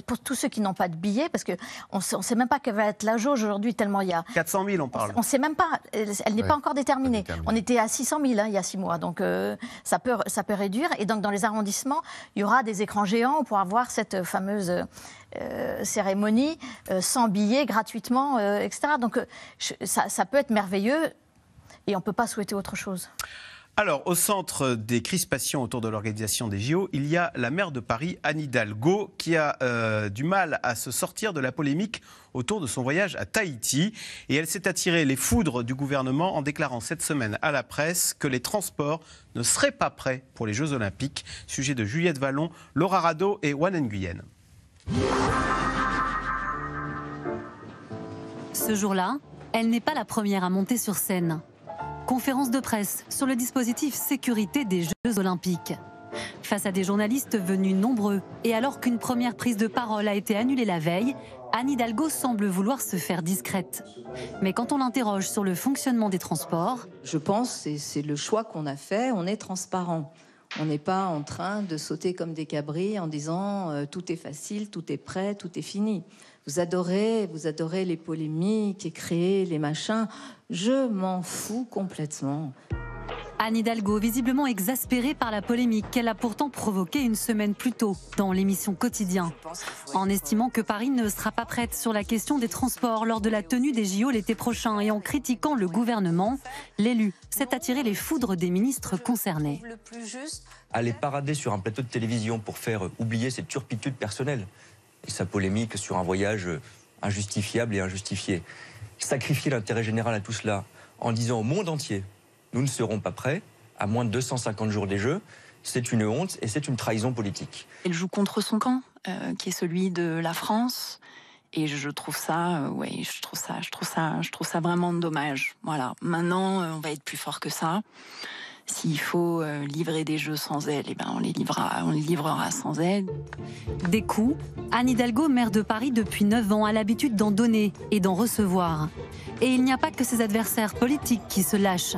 pour tous ceux qui n'ont pas de billets, parce qu'on ne sait même pas quelle va être la jauge aujourd'hui, tellement il y a. 400 000, on parle. On ne sait même pas. Elle, n'est pas encore déterminée. On était à 600 000 hein, il y a 6 mois, donc ça peut réduire. Et donc, dans les arrondissements, il y aura des écrans géants pour avoir cette fameuse euh, cérémonie euh, sans billets, gratuitement, euh, etc. Donc, ça peut être merveilleux et on ne peut pas souhaiter autre chose. Alors, au centre des crispations autour de l'organisation des JO, il y a la maire de Paris, Anne Hidalgo, qui a euh, du mal à se sortir de la polémique autour de son voyage à Tahiti. Et elle s'est attirée les foudres du gouvernement en déclarant cette semaine à la presse que les transports ne seraient pas prêts pour les Jeux Olympiques. Sujet de Juliette Vallon, Laura Rado et Juan Nguyen. Ce jour-là, elle n'est pas la première à monter sur scène. Conférence de presse sur le dispositif sécurité des Jeux Olympiques. Face à des journalistes venus nombreux, et alors qu'une première prise de parole a été annulée la veille, Anne Hidalgo semble vouloir se faire discrète. Mais quand on l'interroge sur le fonctionnement des transports... Je pense, et c'est le choix qu'on a fait, on est transparent. On n'est pas en train de sauter comme des cabris en disant euh, tout est facile, tout est prêt, tout est fini vous adorez, vous adorez les polémiques et créer les machins. Je m'en fous complètement. Anne Hidalgo, visiblement exaspérée par la polémique qu'elle a pourtant provoquée une semaine plus tôt dans l'émission Quotidien, en estimant que Paris ne sera pas prête sur la question des transports lors de la tenue des JO l'été prochain et en critiquant le gouvernement, l'élu s'est attiré les foudres des ministres concernés. Aller parader sur un plateau de télévision pour faire oublier cette turpitude personnelle, et sa polémique sur un voyage injustifiable et injustifié. Sacrifier l'intérêt général à tout cela en disant au monde entier, nous ne serons pas prêts à moins de 250 jours des Jeux, c'est une honte et c'est une trahison politique. Elle joue contre son camp, euh, qui est celui de la France. Et je trouve ça, euh, ouais, je trouve ça, je trouve ça, je trouve ça vraiment dommage. Voilà. Maintenant, euh, on va être plus fort que ça. S'il faut euh, livrer des jeux sans elle, eh ben, on, les livrera, sans aide. Des coups, Anne Hidalgo, maire de Paris depuis 9 ans, a l'habitude d'en donner et d'en recevoir. Et il n'y a pas que ses adversaires politiques qui se lâchent.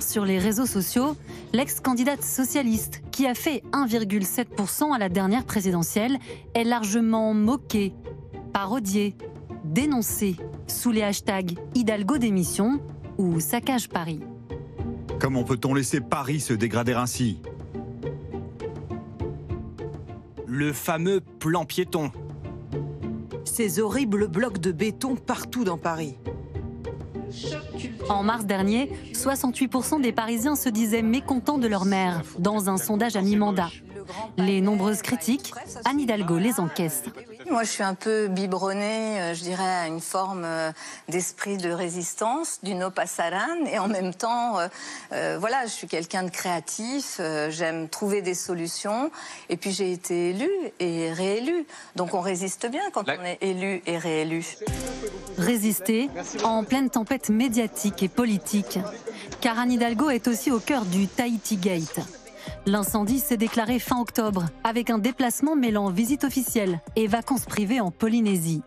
Sur les réseaux sociaux, l'ex-candidate socialiste, qui a fait 1,7% à la dernière présidentielle, est largement moquée, parodiée, dénoncée sous les hashtags Hidalgo démission ou Saccage Paris. Comment peut-on laisser Paris se dégrader ainsi Le fameux plan piéton. Ces horribles blocs de béton partout dans Paris. En mars dernier, 68% des Parisiens se disaient mécontents de leur maire, dans un sondage à mi-mandat. Les nombreuses critiques, Anne Hidalgo les encaisse moi je suis un peu biberonnée, euh, je dirais, à une forme euh, d'esprit de résistance, du no et en même temps, euh, voilà, je suis quelqu'un de créatif, j'aime trouver des solutions, et puis j'ai été élu et réélu. Donc on résiste bien quand on est élu et réélu. Résister en pleine tempête médiatique et politique. Car Hidalgo est aussi au cœur du Tahiti Gate. L'incendie s'est déclaré fin octobre, avec un déplacement mêlant visite officielle et vacances privées en Polynésie.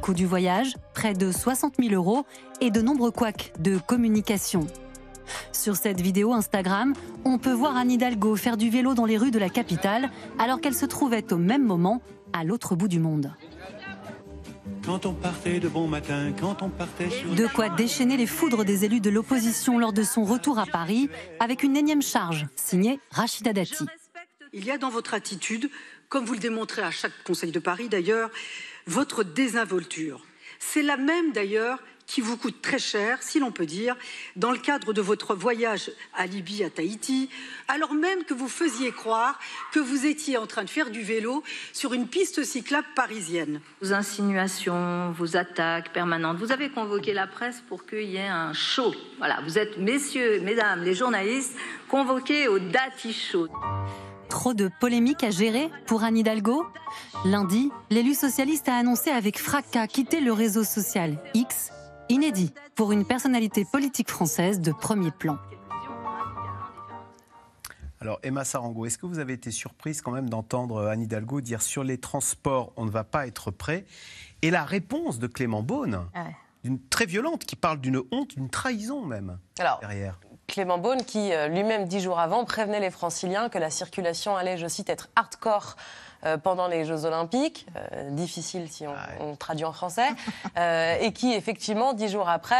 Coût du voyage, près de 60 000 euros et de nombreux couacs de communication. Sur cette vidéo Instagram, on peut voir Anne Hidalgo faire du vélo dans les rues de la capitale alors qu'elle se trouvait au même moment à l'autre bout du monde quand on partait de bon matin, quand on partait sur... De quoi déchaîner les foudres des élus de l'opposition lors de son retour à Paris avec une énième charge, signée Rachida Dati. Il y a dans votre attitude, comme vous le démontrez à chaque Conseil de Paris d'ailleurs, votre désinvolture. C'est la même d'ailleurs qui vous coûte très cher, si l'on peut dire, dans le cadre de votre voyage à Libye, à Tahiti, alors même que vous faisiez croire que vous étiez en train de faire du vélo sur une piste cyclable parisienne. Vos insinuations, vos attaques permanentes. Vous avez convoqué la presse pour qu'il y ait un show. Voilà, vous êtes messieurs, mesdames, les journalistes, convoqués au Dati Show. Trop de polémiques à gérer pour Anne Hidalgo Lundi, l'élu socialiste a annoncé avec fracas quitter le réseau social X Inédit pour une personnalité politique française de premier plan. Alors Emma Sarango, est-ce que vous avez été surprise quand même d'entendre Anne Hidalgo dire sur les transports, on ne va pas être prêt Et la réponse de Clément Beaune, ah d'une très violente, qui parle d'une honte, d'une trahison même Alors, derrière. Clément Beaune, qui euh, lui-même dix jours avant prévenait les Franciliens que la circulation allait, je cite, être hardcore euh, pendant les Jeux Olympiques, euh, difficile si ah on, traduit en français, euh, et qui effectivement dix jours après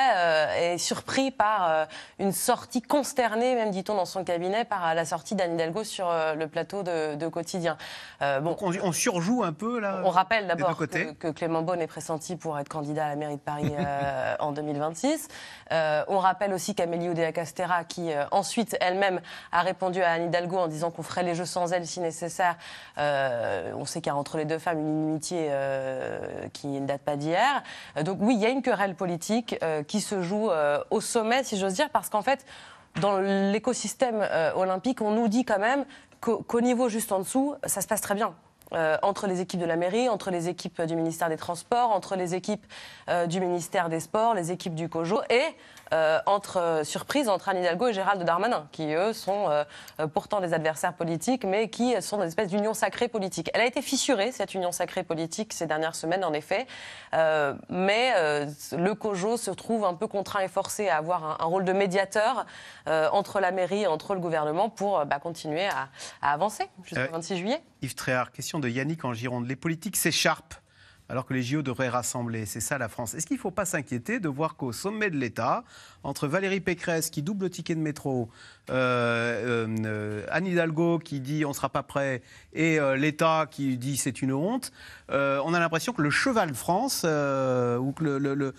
est surpris par une sortie consternée, même dit-on dans son cabinet, par la sortie d'Anne Hidalgo sur le plateau de, quotidien. bon, Donc on, surjoue un peu là. On rappelle d'abord que, Clément Beaune est pressenti pour être candidat à la mairie de Paris en 2026. on rappelle aussi qu'Amélie Oudéa Castera, qui ensuite elle-même a répondu à Anne Hidalgo en disant qu'on ferait les Jeux sans elle si nécessaire. Euh, on sait qu'il y a entre les deux femmes une inimitié euh, qui ne date pas d'hier. Euh, donc oui, il y a une querelle politique qui se joue au sommet, si j'ose dire, parce qu'en fait, dans l'écosystème olympique, on nous dit quand même qu'au niveau juste en dessous, ça se passe très bien. entre les équipes de la mairie, entre les équipes du ministère des Transports, entre les équipes du ministère des Sports, les équipes du COJO et euh, entre euh, surprise entre Anne Hidalgo et Gérald Darmanin, qui eux sont euh, pourtant des adversaires politiques, mais qui sont une espèce d'union sacrée politique. Elle a été fissurée, cette union sacrée politique, ces dernières semaines, en effet. mais le COJO se trouve un peu contraint et forcé à avoir un, rôle de médiateur entre la mairie et entre le gouvernement pour bah, continuer à, avancer jusqu'au 26 juillet. Yves Tréard, question de Yannick en Gironde. Les politiques s'écharpent alors que les JO devraient rassembler. C'est ça la France. Est-ce qu'il ne faut pas s'inquiéter de voir qu'au sommet de l'État, entre Valérie Pécresse, qui double ticket de métro, euh, euh, euh, Anne Hidalgo qui dit on ne sera pas prêt et l'État qui dit c'est une honte, on a l'impression que le cheval de France, ou que le,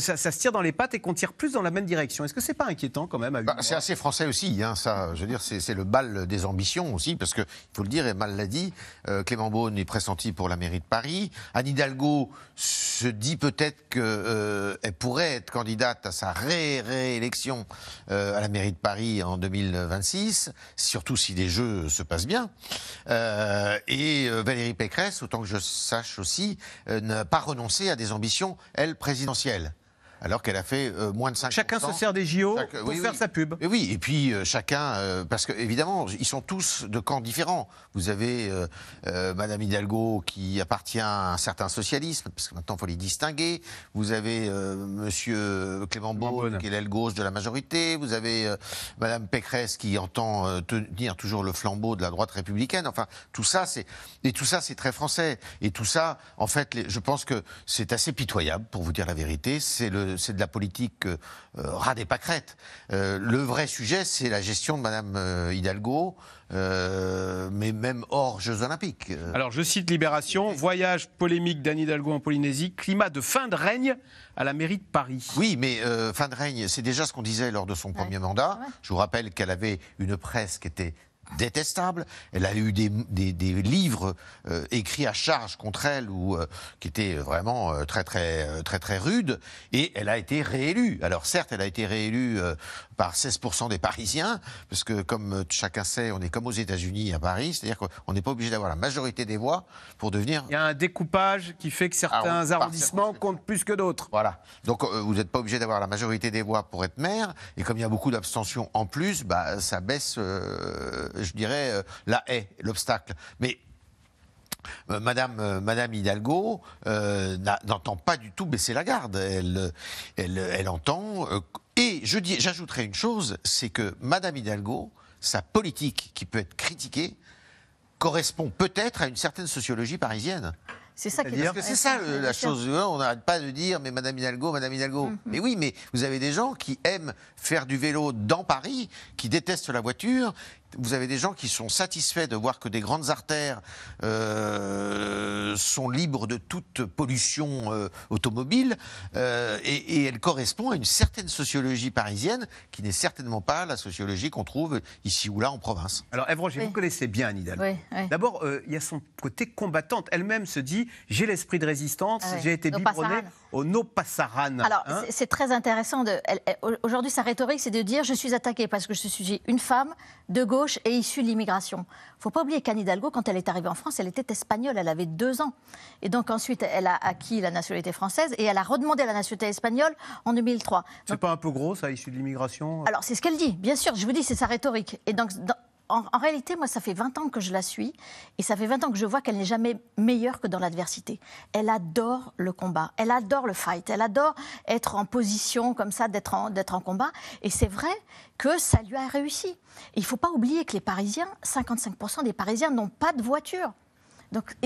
ça, se tire dans les pattes et qu'on tire plus dans la même direction. Est-ce que c'est pas inquiétant quand même bah, C'est assez français aussi, hein, ça. Je veux dire, c'est le bal des ambitions aussi, parce que faut le dire, et mal l'a dit, Clément Beaune est pressenti pour la mairie de Paris. Anne Hidalgo se dit peut-être qu'elle pourrait être candidate à sa réélection à la mairie de Paris en 2020. 2026, surtout si les jeux se passent bien. Euh, et euh, Valérie Pécresse, autant que je sache aussi, euh, n'a pas renoncé à des ambitions, elle, présidentielles alors qu'elle a fait euh, moins de 5%. Chacun se sert des JO pour faire sa pub. Et oui, et puis euh, chacun, euh, parce que évidemment, ils sont tous de camps différents. Vous avez Madame Hidalgo qui appartient à un certain socialisme, parce que maintenant il faut les distinguer. Vous avez Monsieur Clément Beaune, qui est l'aile gauche de la majorité. Vous avez Madame Pécresse qui entend tenir toujours le flambeau de la droite républicaine. Enfin, tout ça, c'est et tout ça, c'est très français. Et tout ça, en fait, je pense que c'est assez pitoyable, pour vous dire la vérité. C'est le euh, c'est de la politique euh, et euh, des euh, le vrai sujet, c'est la gestion de Madame Hidalgo, mais même hors Jeux Olympiques. Alors, je cite Libération Voyage polémique d'Anne Hidalgo en Polynésie, climat de fin de règne à la mairie de Paris. Oui, mais fin de règne, c'est déjà ce qu'on disait lors de son premier mandat. Je vous rappelle qu'elle avait une presse qui était détestable. Elle a eu des, livres euh, écrits à charge contre elle ou euh, qui étaient vraiment euh, très, très très très rudes. Et elle a été réélue. Alors certes, elle a été réélue par 16% des Parisiens, parce que comme euh, chacun sait, on est comme aux États-Unis à Paris, c'est-à-dire qu'on n'est pas obligé d'avoir la majorité des voix pour devenir. Il y a un découpage qui fait que certains ah arrondissements comptent plus que d'autres. Voilà. Donc euh, vous n'êtes pas obligé d'avoir la majorité des voix pour être maire, et comme il y a beaucoup d'abstention en plus, bah, ça baisse, euh, je dirais, la haie, l'obstacle. Mais Madame, Madame Hidalgo n'entend pas du tout baisser la garde. Elle, elle, elle entend et je j'ajouterai une chose, c'est que Madame Hidalgo, sa politique qui peut être critiquée, correspond peut-être à une certaine sociologie parisienne. C'est ça qui est Parce que c'est ça la chose. Hein, on n'arrête pas de dire, mais Madame Hidalgo, Madame Hidalgo. Mm-hmm. Mais oui, mais vous avez des gens qui aiment faire du vélo dans Paris, qui détestent la voiture, vous avez des gens qui sont satisfaits de voir que des grandes artères euh, sont libres de toute pollution euh, automobile, euh, et, elle correspond à une certaine sociologie parisienne qui n'est certainement pas la sociologie qu'on trouve ici ou là en province. Alors Ève vous connaissez bien Anne Oui, D'abord, il y a son côté combattante. Elle-même se dit, j'ai l'esprit de résistance, ah j'ai été biberonnée au no passaran. Alors hein. c'est très intéressant. Aujourd'hui, sa rhétorique, c'est de dire, je suis attaquée parce que je suis une femme de gauche et issue de l'immigration. Il ne faut pas oublier qu'Anne Hidalgo, quand elle est arrivée en France, elle était espagnole, elle avait deux ans. Et donc ensuite, elle a acquis la nationalité française et elle a redemandé la nationalité espagnole en 2003. C'est pas un peu gros, ça, issu de l'immigration Alors, c'est ce qu'elle dit, bien sûr, je vous dis, c'est sa rhétorique. Et donc, en, réalité, moi, ça fait 20 ans que je la suis et ça fait 20 ans que je vois qu'elle n'est jamais meilleure que dans l'adversité. Elle adore le combat, elle adore le fight, elle adore être en position comme ça, d'être en, combat. Et c'est vrai que ça lui a réussi. il ne faut pas oublier que les Parisiens, 55% des Parisiens n'ont pas de voiture. Donc,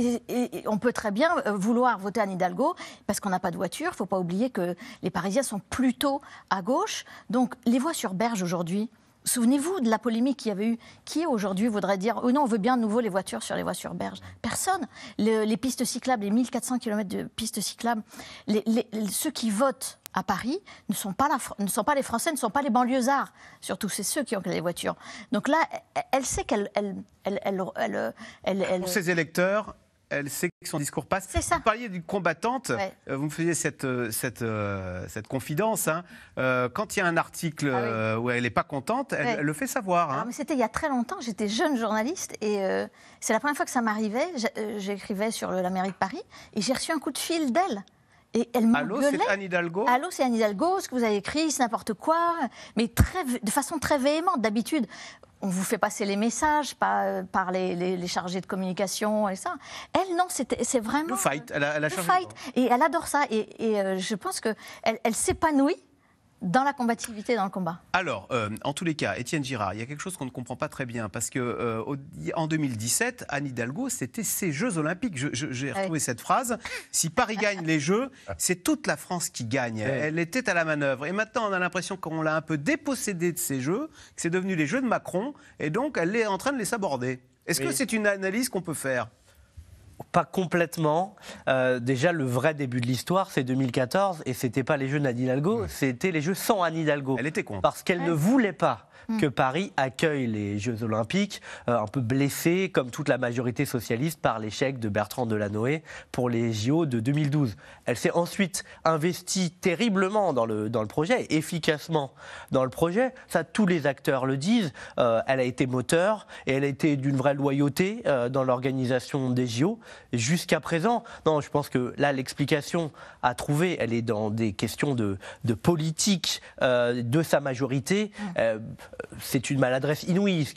on peut très bien euh, vouloir voter à Hidalgo parce qu'on n'a pas de voiture. Il ne faut pas oublier que les Parisiens sont plutôt à gauche. Donc, les voix sur berge aujourd'hui, Souvenez-vous de la polémique qu'il y avait eu. Qui aujourd'hui voudrait dire oh non, on veut bien de nouveau les voitures sur les voies sur berge Personne. les pistes cyclables, les 1400 km de pistes cyclables, ceux qui votent à Paris ne sont, pas les Français, ne sont pas les banlieusards. Surtout, c'est ceux qui ont les voitures. Donc là, elle, sait qu'elle. Pour ses électeurs, elle sait que son discours passe. Vous parliez d'une combattante, euh, vous me faisiez cette, euh, euh, confidence. Hein. quand il y a un article ah où elle n'est pas contente, elle, le fait savoir. Hein. C'était il y a très longtemps, j'étais jeune journaliste et c'est la première fois que ça m'arrivait. J'écrivais sur la mairie de Paris et j'ai reçu un coup de fil d'elle. Et elle Allô, c'est Anne Hidalgo Allô, c'est Anne Hidalgo, ce que vous avez écrit, c'est n'importe quoi, mais très, de façon très véhémente. D'habitude, on vous fait passer les messages euh, par les, chargés de communication et ça. Elle, non, c'est vraiment... Le fight, elle a, fight. Et elle adore ça. Et, euh, je pense qu'elle elle, s'épanouit dans la combativité, dans le combat Alors, euh, en tous les cas, Étienne Girard, il y a quelque chose qu'on ne comprend pas très bien, parce qu'en euh, en 2017, Anne Hidalgo, c'était ses Jeux Olympiques. J'ai retrouvé cette phrase. Si Paris gagne les Jeux, c'est toute la France qui gagne. Elle était à la manœuvre. Et maintenant, on a l'impression qu'on l'a un peu dépossédée de ces Jeux, que c'est devenu les Jeux de Macron, et donc elle est en train de les saborder. Est-ce que c'est une analyse qu'on peut faire pas complètement. Euh, déjà, le vrai début de l'histoire, c'est 2014, et c'était pas les jeux d'Anne Hidalgo, c'était les jeux sans Anne Hidalgo. Elle était con. Parce qu'elle ne voulait pas que Paris accueille les Jeux Olympiques, euh, un peu blessé, comme toute la majorité socialiste, par l'échec de Bertrand Delanoë pour les JO de 2012. Elle s'est ensuite investie terriblement dans le, dans le projet, efficacement dans le projet. Ça, tous les acteurs le disent. Euh, elle a été moteur et elle a été d'une vraie loyauté euh, dans l'organisation des JO jusqu'à présent. Non, je pense que là, l'explication à trouver, elle est dans des questions de, de politique de sa majorité. Mmh. Euh, c'est une maladresse inouïe ce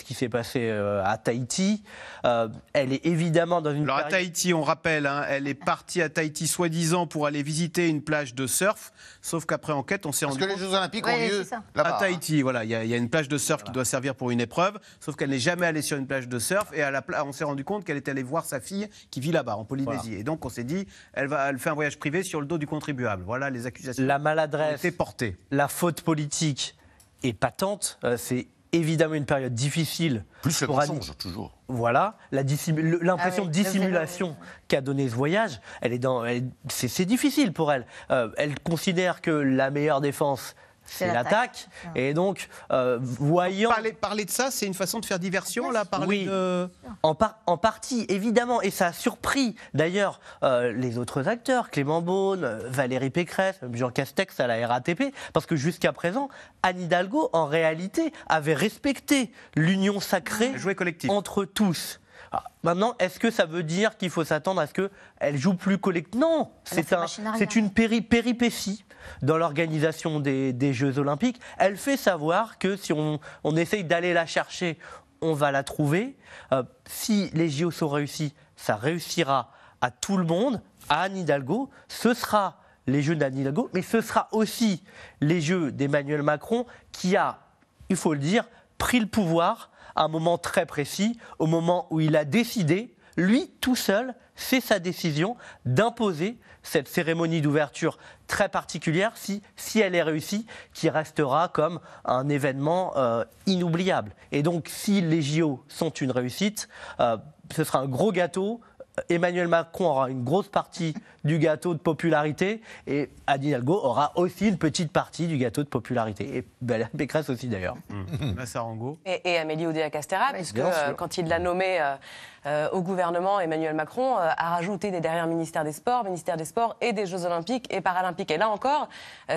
qui, s'est passé euh, à Tahiti. Euh, elle est évidemment dans une. Alors à Tahiti, on rappelle, hein, elle est partie à Tahiti soi-disant pour aller visiter une plage de surf, sauf qu'après enquête, on s'est rendu. Parce que les Jeux Olympiques ont lieu à hein. Tahiti. Voilà, il y, a une plage de surf qui doit servir pour une épreuve, sauf qu'elle n'est jamais allée sur une plage de surf et on s'est rendu compte qu'elle est allée voir sa fille qui vit là-bas en Polynésie. Et donc on s'est dit, elle va, fait un voyage privé sur le dos du contribuable. Voilà les accusations. La maladresse. Qui ont La faute politique patente, euh, c'est évidemment une période difficile. Plus la toujours. Voilà, l'impression ah de dissimulation qu'a donné ce voyage, elle est dans, c'est, difficile pour elle. Euh, elle considère que la meilleure défense, c'est l'attaque. Ah. Et donc, euh, voyant. Parler, de ça, c'est une façon de faire diversion, là par Oui, en, en partie, évidemment. Et ça a surpris, d'ailleurs, euh, les autres acteurs, Clément Beaune, euh, Valérie Pécresse, Jean Castex à la RATP, parce que jusqu'à présent, Anne Hidalgo, en réalité, avait respecté l'union sacrée entre tous. Ah, maintenant, est-ce que ça veut dire qu'il faut s'attendre à ce qu'elle joue plus collective Non, c'est une péripétie dans l'organisation des, Jeux Olympiques. Elle fait savoir que si on, essaye d'aller la chercher, on va la trouver. Euh, si les JO sont réussis, ça réussira à tout le monde, à Anne Hidalgo. Ce sera les Jeux d'Anne Hidalgo, mais ce sera aussi les Jeux d'Emmanuel Macron qui a, il faut le dire, pris le pouvoir à un moment très précis, au moment où il a décidé, lui tout seul, c'est sa décision d'imposer cette cérémonie d'ouverture très particulière, si, elle est réussie, qui restera comme un événement euh, inoubliable. Et donc, si les JO sont une réussite, euh, ce sera un gros gâteau Emmanuel Macron aura une grosse partie du gâteau de popularité et Anne aura aussi une petite partie du gâteau de popularité. Et ben, Pécresse aussi d'ailleurs. Mm. et, et, Amélie Oudéa-Castera, puisque euh, quand il l'a nommée euh, euh, au gouvernement, Emmanuel Macron a rajouté des derniers ministères des Sports, ministère des Sports et des Jeux Olympiques et Paralympiques. Et là encore,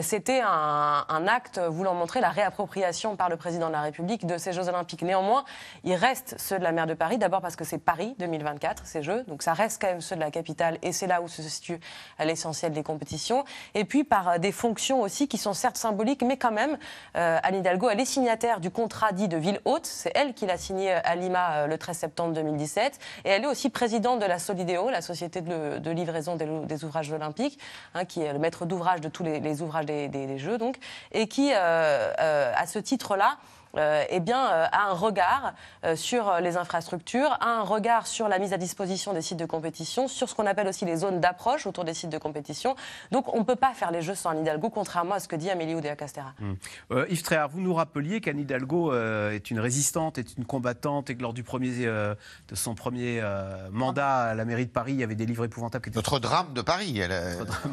c'était un, un, acte voulant montrer la réappropriation par le président de la République de ces Jeux Olympiques. Néanmoins, il reste ceux de la maire de Paris, d'abord parce que c'est Paris 2024, ces Jeux, donc ça reste quand même ceux de la capitale, et c'est là où se situe l'essentiel des compétitions. Et puis par euh, des fonctions aussi qui sont certes symboliques, mais quand même, euh, Anne Hidalgo, elle est signataire du contrat dit de ville haute, c'est elle qui l'a signé euh, à Lima euh, le 13 septembre 2017, et elle est aussi présidente de la Solideo, la société de, livraison des, ouvrages olympiques, hein, qui est le maître d'ouvrage de tous les, ouvrages des, Jeux, donc, et qui, à ce titre-là, euh, eh bien, euh, a un regard euh, sur les infrastructures, a un regard sur la mise à disposition des sites de compétition, sur ce qu'on appelle aussi les zones d'approche autour des sites de compétition. Donc on ne peut pas faire les Jeux sans Anne Hidalgo, contrairement à ce que dit Amélie Oudéa-Castera. Hum. Yves Tréard, vous nous rappeliez qu'Anne Hidalgo est une résistante, est une combattante, et que lors du premier, de son premier mandat à la mairie de Paris, il y avait des livres épouvantables. Qui Notre drame de Paris,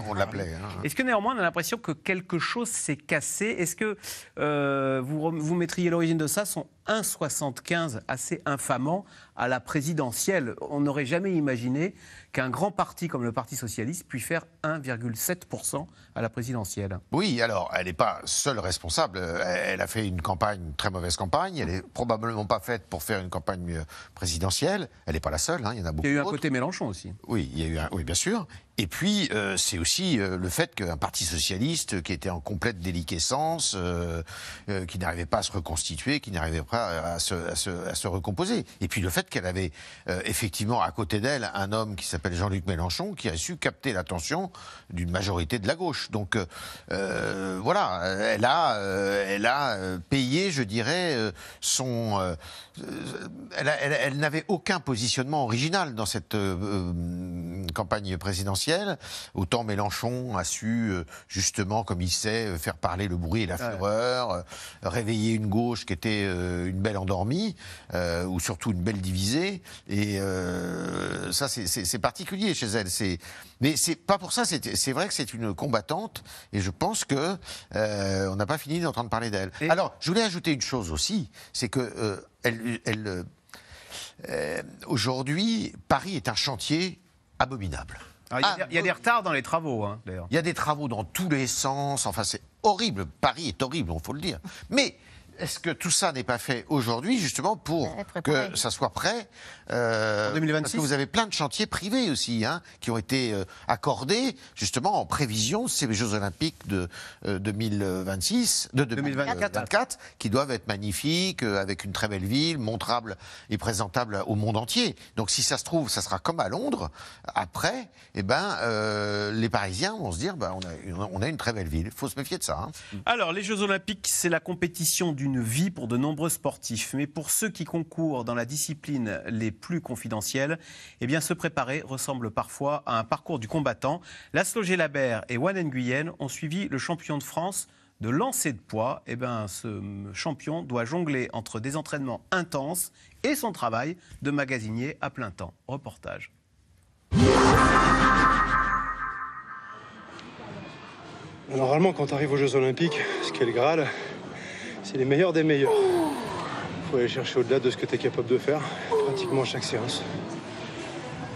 on l'appelait. Hein. Est-ce que néanmoins on a l'impression que quelque chose s'est cassé Est-ce que vous, vous mettriez l'origine de ça sont 1,75 assez infamant à la présidentielle. On n'aurait jamais imaginé qu'un grand parti comme le Parti socialiste puisse faire 1,7% à la présidentielle. Oui, alors elle n'est pas seule responsable. Elle a fait une campagne, une très mauvaise campagne. Elle n'est probablement pas faite pour faire une campagne euh, présidentielle. Elle n'est pas la seule, hein, il y en a beaucoup. Il y a eu un côté Mélenchon aussi. Oui, il y a eu oui bien sûr. Et puis, euh, c'est aussi euh, le fait qu'un parti socialiste qui était en complète déliquescence, qui n'arrivait pas à se reconstituer, qui n'arrivait à se, recomposer. Et puis le fait qu'elle avait euh, effectivement à côté d'elle un homme qui s'appelle Jean-Luc Mélenchon qui a su capter l'attention d'une majorité de la gauche. Donc euh, euh, voilà, elle a, elle a payé, je dirais, son. elle, n'avait aucun positionnement original dans cette campagne présidentielle. Autant Mélenchon a su justement, comme il sait, faire parler le bruit et la fureur, réveiller une gauche qui était une belle endormie, euh, ou surtout une belle divisée. Et euh, ça, c'est particulier chez elle. Mais c'est pas pour ça. C'est vrai que c'est une combattante, et je pense que euh, on n'a pas fini d'entendre parler d'elle. Alors, je voulais ajouter une chose aussi, c'est que elle, aujourd'hui, Paris est un chantier abominable. Ah, ah, il y, a des retards dans les travaux, hein, d'ailleurs. Il y a des travaux dans tous les sens. Enfin, c'est horrible. Paris est horrible, on faut le dire. Mais est-ce que tout ça n'est pas fait aujourd'hui, justement, pour que ça soit prêt euh, Parce que vous avez plein de chantiers privés aussi, hein, qui ont été euh, accordés, justement, en prévision ces Jeux Olympiques de 2026, euh, de 2024, qui doivent être magnifiques, avec une très belle ville, montrable et présentable au monde entier. Donc, si ça se trouve, ça sera comme à Londres. Après, eh ben, les Parisiens vont se dire, bah, on, a, on, a, une très belle ville. Il faut se méfier de ça. Hein. Alors, les Jeux Olympiques, c'est la compétition d'une une vie pour de nombreux sportifs. Mais pour ceux qui concourent dans la discipline les plus confidentielles, eh bien, se préparer ressemble parfois à un parcours du combattant. Laszlo Gelabert et Juan Nguyen ont suivi le champion de France de lancer de poids. Eh bien, ce champion doit jongler entre des entraînements intenses et son travail de magasinier à plein temps. Reportage. Normalement, quand tu arrives aux Jeux Olympiques, ce qui est le Graal, c'est les meilleurs des meilleurs. Il Faut aller chercher au-delà de ce que tu es capable de faire, pratiquement chaque séance.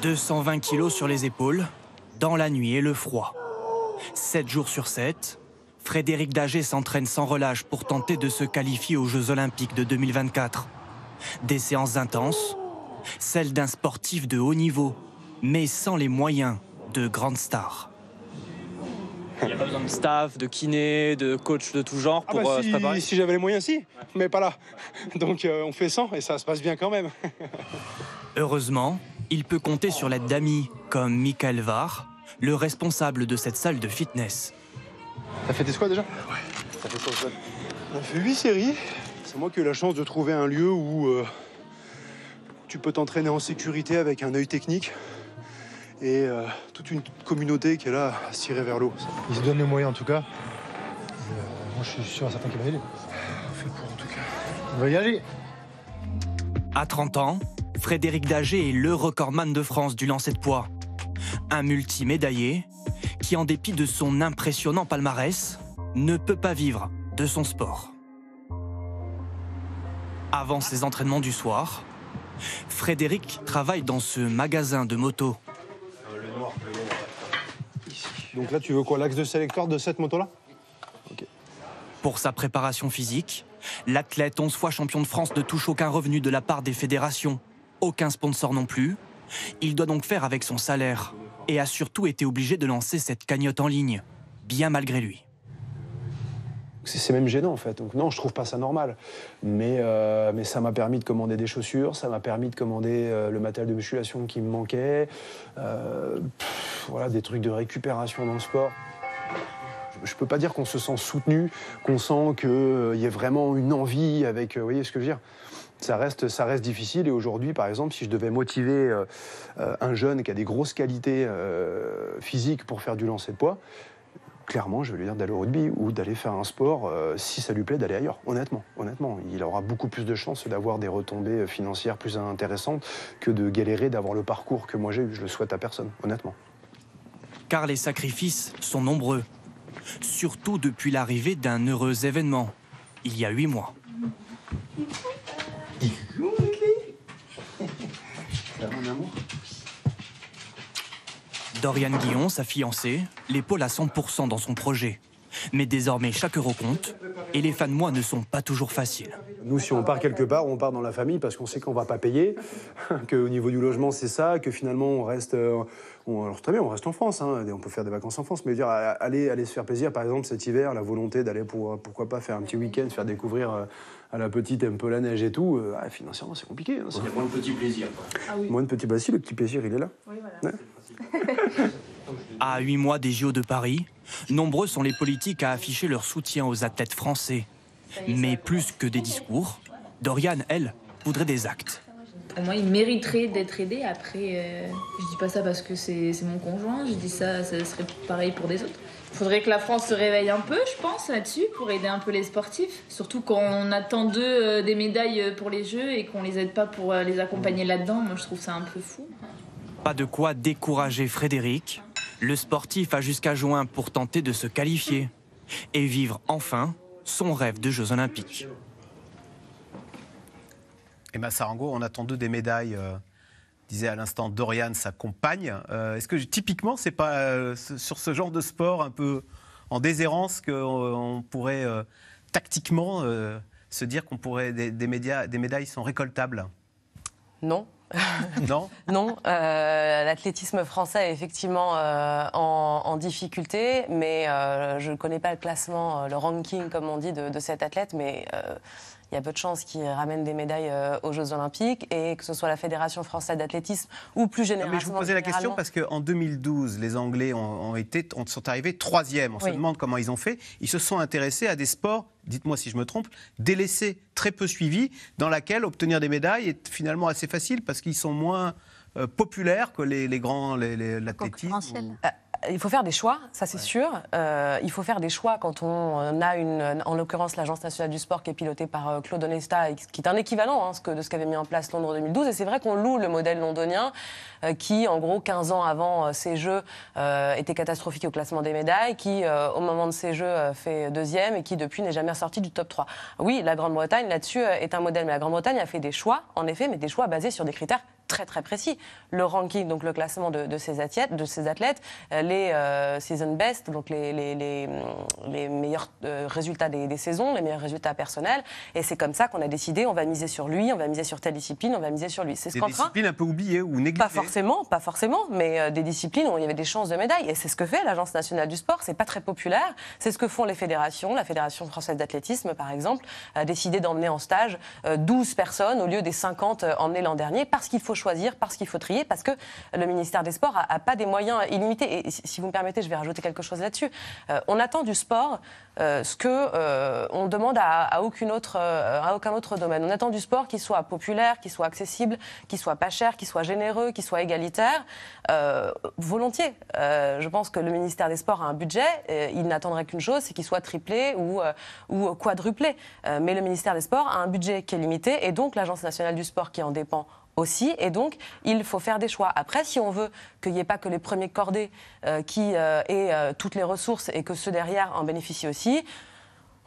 220 kilos sur les épaules, dans la nuit et le froid. 7 jours sur 7, Frédéric Dagé s'entraîne sans relâche pour tenter de se qualifier aux Jeux Olympiques de 2024. Des séances intenses, celles d'un sportif de haut niveau, mais sans les moyens de grandes stars. Il n'y a pas besoin de staff, de kiné, de coach de tout genre ah pour bah euh, si, se préparer Si j'avais les moyens, si, mais pas là. Donc euh, on fait 100 et ça se passe bien quand même. Heureusement, il peut compter sur l'aide d'amis comme Michael Var, le responsable de cette salle de fitness. T'as fait des squats déjà Ouais. ça fait squats On a fait 8 séries. C'est moi qui ai eu la chance de trouver un lieu où euh, tu peux t'entraîner en sécurité avec un œil technique et euh, toute une communauté qui est là à se tirer vers l'eau. Ils se donnent les moyens en tout cas. Euh, moi je suis sûr et certain qu'il va y aller. On fait pour en tout cas. On va y aller. À 30 ans, Frédéric Dager est le recordman de France du lancer de poids. Un multimédaillé qui, en dépit de son impressionnant palmarès, ne peut pas vivre de son sport. Avant ses entraînements du soir, Frédéric travaille dans ce magasin de moto. Donc là, tu veux quoi L'axe de sélecteur de cette moto-là Pour sa préparation physique, l'athlète 11 fois champion de France ne touche aucun revenu de la part des fédérations, aucun sponsor non plus. Il doit donc faire avec son salaire et a surtout été obligé de lancer cette cagnotte en ligne, bien malgré lui. C'est même gênant en fait. Donc non, je trouve pas ça normal. Mais, euh, mais ça m'a permis de commander des chaussures, ça m'a permis de commander euh, le matériel de musculation qui me manquait. Euh, voilà, des trucs de récupération dans le sport. Je ne peux pas dire qu'on se sent soutenu, qu'on sent qu'il euh, y a vraiment une envie avec. Euh, vous voyez ce que je veux dire ça reste, ça reste difficile. Et aujourd'hui, par exemple, si je devais motiver euh, un jeune qui a des grosses qualités physiques pour faire du lancer de poids, clairement, je vais lui dire d'aller au rugby ou d'aller faire un sport, si ça lui plaît, d'aller ailleurs. Honnêtement, honnêtement, il aura beaucoup plus de chances d'avoir des retombées financières plus intéressantes que de galérer, d'avoir le parcours que moi j'ai eu. Je le souhaite à personne, honnêtement car les sacrifices sont nombreux, surtout depuis l'arrivée d'un heureux événement, il y a huit mois. Dorian Guillon, sa fiancée, l'épaule à 100% dans son projet. Mais désormais, chaque euro compte, et les fins de mois ne sont pas toujours faciles. Nous, si on part quelque part, on part dans la famille parce qu'on sait qu'on va pas payer, qu'au niveau du logement, c'est ça, que finalement, on reste euh, alors très bien, on reste en France, hein. on peut faire des vacances en France, mais dire aller, aller se faire plaisir, par exemple cet hiver, la volonté d'aller pour euh, pourquoi pas faire un petit week-end, faire découvrir euh, à la petite un peu la neige et tout, euh, ah, financièrement c'est compliqué. Hein, c'est moins de petits plaisirs. Ah moins de petits bah, le petit plaisir il est là. à huit mois des JO de Paris, nombreux sont les politiques à afficher leur soutien aux athlètes français. Mais plus que des discours, Doriane, elle, voudrait des actes. Moi, il mériterait d'être aidé. Après, je euh, je dis pas ça parce que c'est mon conjoint, je dis ça, ça serait pareil pour des autres. Il Faudrait que la France se réveille un peu, je pense, là-dessus, pour aider un peu les sportifs. Surtout quand on attend d'eux euh, des médailles euh, pour les Jeux et qu'on les aide pas pour les accompagner mmh. là-dedans. Moi, je trouve ça un peu fou. Pas de quoi décourager Frédéric. Le sportif a jusqu'à juin pour tenter de se qualifier et vivre enfin son rêve de Jeux Olympiques. Emma Sarango, on attend d'eux des médailles euh, disait à l'instant Dorian, sa compagne. Euh, est-ce que typiquement, c'est pas euh, sur ce genre de sport un peu en déshérence qu'on pourrait tactiquement se dire qu'on pourrait des, des médailles sont récoltables Non. non Non. L'athlétisme français est effectivement en, difficulté, mais je ne connais pas le classement, le ranking, comme on dit, de, de cet athlète, mais il y a peu de chances qu'ils ramènent des médailles euh, aux Jeux Olympiques et que ce soit la Fédération française d'athlétisme ou plus généralement. mais je vous posais la question parce qu'en 2012, les Anglais ont, été, sont arrivés troisième. On se demande comment ils ont fait. Ils se sont intéressés à des sports dites-moi si je me trompe, délaissés, très peu suivis, dans laquelle obtenir des médailles est finalement assez facile parce qu'ils sont moins euh, populaires que les, les grands, l'athlétisme il faut faire des choix, ça c'est sûr. Euh, il faut faire des choix quand on a une, en l'occurrence l'Agence nationale du sport qui est pilotée par euh, Claude Onesta, qui est un équivalent hein, de ce qu'avait mis en place Londres 2012. Et c'est vrai qu'on loue le modèle londonien euh, qui, en gros, 15 ans avant ces Jeux, était catastrophique au classement des médailles, qui, au moment de ces Jeux, fait deuxième et qui, depuis, n'est jamais sorti du top 3. Oui, la Grande-Bretagne, là-dessus, est un modèle. Mais la Grande-Bretagne a fait des choix, en effet, mais des choix basés sur des critères très très précis. Le ranking, donc le classement de, ces athlètes, de ces athlètes euh, les euh, season best, donc les, les, les, mm, meilleurs euh, résultats des, des, saisons, les meilleurs résultats personnels. Et c'est comme ça qu'on a décidé, on va miser sur lui, on va miser sur telle discipline, on va miser sur lui. C'est ce des disciplines un peu oubliées ou négligées Pas forcément, pas forcément, mais des disciplines où il y avait des chances de médaille. Et c'est ce que fait l'Agence nationale du sport. C'est pas très populaire. C'est ce que font les fédérations, la Fédération française d'athlétisme par exemple, a décidé d'emmener en stage 12 personnes au lieu des 50 emmenées l'an dernier parce qu'il faut choisir, parce qu'il faut trier, parce que le ministère des Sports n'a pas des moyens illimités. Et si vous me permettez, je vais rajouter quelque chose là-dessus. Euh, on attend du sport euh, ce que euh, on demande à, aucune autre, à, aucun autre domaine. On attend du sport qui soit populaire, qui soit accessible, qui soit pas cher, qui soit généreux, qui soit égalitaire. volontiers. je pense que le ministère des Sports a un budget. il n'attendrait qu'une chose, c'est qu'il soit triplé ou, ou quadruplé. mais le ministère des Sports a un budget qui est limité et donc l'Agence nationale du sport qui en dépend aussi. Et donc, il faut faire des choix. Après, si on veut qu'il n'y ait pas que les premiers cordés euh, qui euh, aient euh, toutes les ressources et que ceux derrière en bénéficient aussi,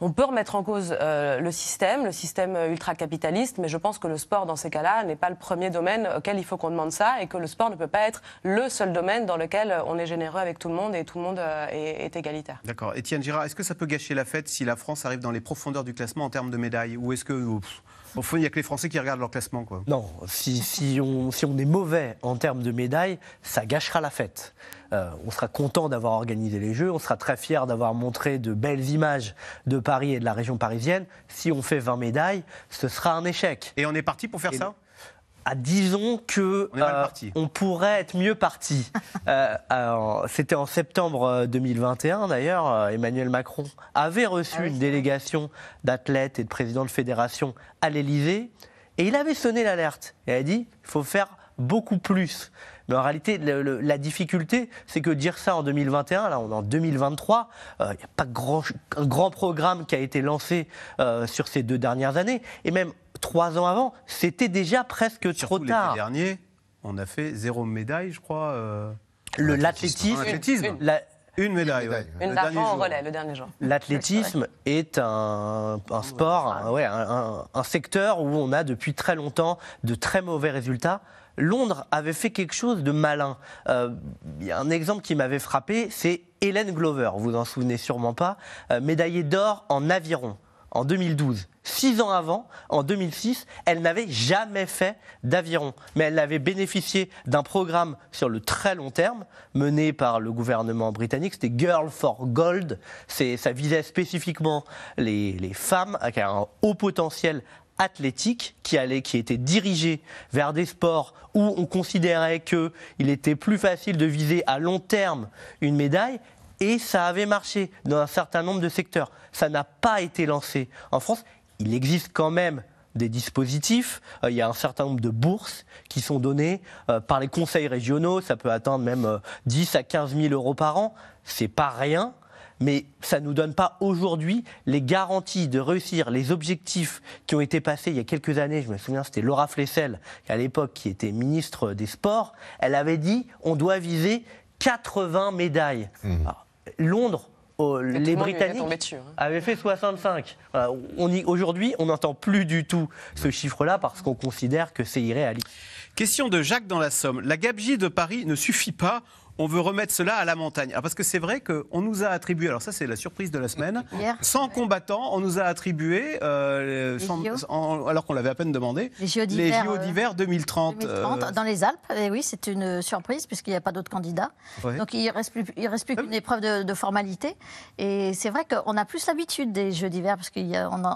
on peut remettre en cause le système, le système ultra-capitaliste, mais je pense que le sport, dans ces cas-là, n'est pas le premier domaine auquel il faut qu'on demande ça et que le sport ne peut pas être le seul domaine dans lequel on est généreux avec tout le monde et tout le monde est, égalitaire. D'accord. Étienne Girard, est-ce que ça peut gâcher la fête si la France arrive dans les profondeurs du classement en termes de médailles Ou est-ce que. Au fond, il n'y a que les Français qui regardent leur classement. Quoi. Non, si, on, si on est mauvais en termes de médailles, ça gâchera la fête. Euh, on sera content d'avoir organisé les Jeux, on sera très fier d'avoir montré de belles images de Paris et de la région parisienne. Si on fait 20 médailles, ce sera un échec. Et on est parti pour faire ça ah, disons que euh, on, pourrait être mieux parti. Euh, c'était en septembre 2021 euh, d'ailleurs. Emmanuel Macron avait reçu ah une délégation d'athlètes et de présidents de fédérations à l'Élysée et il avait sonné l'alerte et a dit il faut faire beaucoup plus. Mais en réalité, la difficulté, c'est que dire ça en 2021, là on est en 2023, il n'y a pas grand, grand programme qui a été lancé euh, sur ces deux dernières années. Et même trois ans avant, c'était déjà presque trop tard. L'année dernier, on a fait zéro médaille, je crois. Euh, le l'athlétisme, une médaille, une en relais, le dernier jour. L'athlétisme est un, sport, un, secteur où on a depuis très longtemps de très mauvais résultats. Londres avait fait quelque chose de malin. Euh, il a un exemple qui m'avait frappé, c'est Hélène Glover, vous en souvenez sûrement pas, euh, médaillée d'or en aviron en 2012. Six ans avant, en 2006, elle n'avait jamais fait d'aviron, mais elle avait bénéficié d'un programme sur le très long terme mené par le gouvernement britannique. C'était Girl for Gold. Ça visait spécifiquement les, femmes avec un haut potentiel athlétique qui allait, qui était dirigé vers des sports où on considérait qu'il était plus facile de viser à long terme une médaille et ça avait marché dans un certain nombre de secteurs. Ça n'a pas été lancé. En France, il existe quand même des dispositifs. Euh, il y a un certain nombre de bourses qui sont données euh, par les conseils régionaux. Ça peut atteindre même 10 euh, à 15 000 euros par an. C'est pas rien. Mais ça ne nous donne pas aujourd'hui les garanties de réussir les objectifs qui ont été passés il y a quelques années. Je me souviens, c'était Laura Flessel, à l'époque, qui était ministre des Sports. Elle avait dit on doit viser 80 médailles. Mmh. Londres, les Britanniques hein. avaient fait 65. Aujourd'hui, on n'entend plus du tout ce chiffre-là parce qu'on considère que c'est irréaliste. Question de Jacques dans la Somme. La gabegie de Paris ne suffit pas on veut remettre cela à la montagne. Ah, parce que c'est vrai qu'on nous a attribué, alors ça c'est la surprise de la semaine, sans combattants, on nous a attribué, euh, alors qu'on l'avait à peine demandé, les JO d'hiver 2030. Euh, euh, dans les Alpes, et eh oui, c'est une surprise puisqu'il n'y a pas d'autres candidats. Donc il ne reste plus, il reste qu'une épreuve de, de, formalité. Et c'est vrai qu'on a plus l'habitude des Jeux d'hiver parce que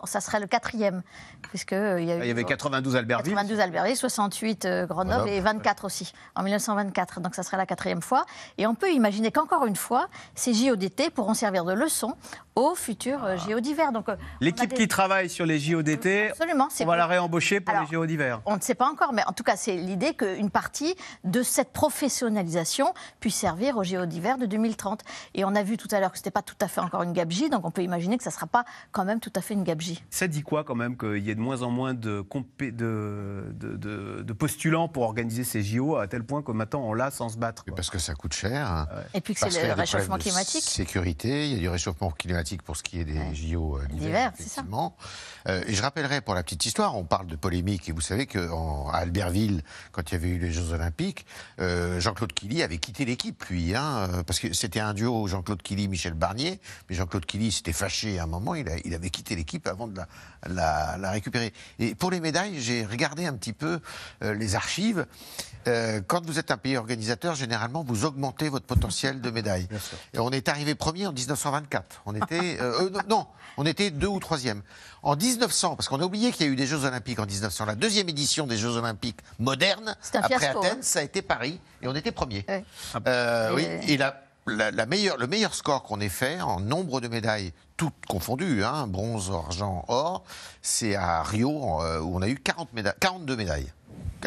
ça serait le quatrième. Puisque il, y a ah, il y avait 92 Albertville. 92 Albertville, 68 Grenoble et 24 aussi, en 1924. Donc ça serait la quatrième fois. Et on peut imaginer qu'encore une fois, ces JODT pourront servir de leçon aux futurs euh, ah. JO d'hiver. Donc, euh, L'équipe qui travaille sur les JODT on va la réembaucher pour les JO d'hiver. On ne sait pas encore, mais en tout cas, c'est l'idée qu'une partie de cette professionnalisation puisse servir aux JO d'hiver de 2030. Et on a vu tout à l'heure que ce n'était pas tout à fait encore une gabegie, donc on peut imaginer que ça ne sera pas quand même tout à fait une gabegie. Ça dit quoi quand même qu'il y ait de moins en moins de, de... De... postulants pour organiser ces JO à tel point que maintenant on l'a sans se battre Parce que coûte cher. Ah et puis que c'est le réchauffement climatique. Sécurité, il y a du réchauffement climatique pour ce qui est des JO d'hiver, euh, euh, et je rappellerai pour la petite histoire, on parle de polémique et vous savez qu'à Albertville, quand il y avait eu les Jeux Olympiques, euh, Jean-Claude Killy avait quitté l'équipe, lui, hein, parce que c'était un duo Jean-Claude Killy-Michel Barnier, mais Jean-Claude Killy s'était fâché à un moment, il, il avait quitté l'équipe avant de la, récupérer. Et pour les médailles, j'ai regardé un petit peu les archives. quand vous êtes un pays organisateur, généralement, vous Augmenter votre potentiel de médaille. Et on est arrivé premier en 1924. On était, euh, euh, non, on était deux ou troisième. En 1900, parce qu'on a oublié qu'il y a eu des Jeux Olympiques en 1900, la deuxième édition des Jeux Olympiques modernes, après Athènes, hein. ça a été Paris, et on était premier. Ah euh, oui, la, la, meilleure, le meilleur score qu'on ait fait en nombre de médailles toutes confondues, hein, bronze, argent, or, c'est à Rio, où on a eu 40 42 médailles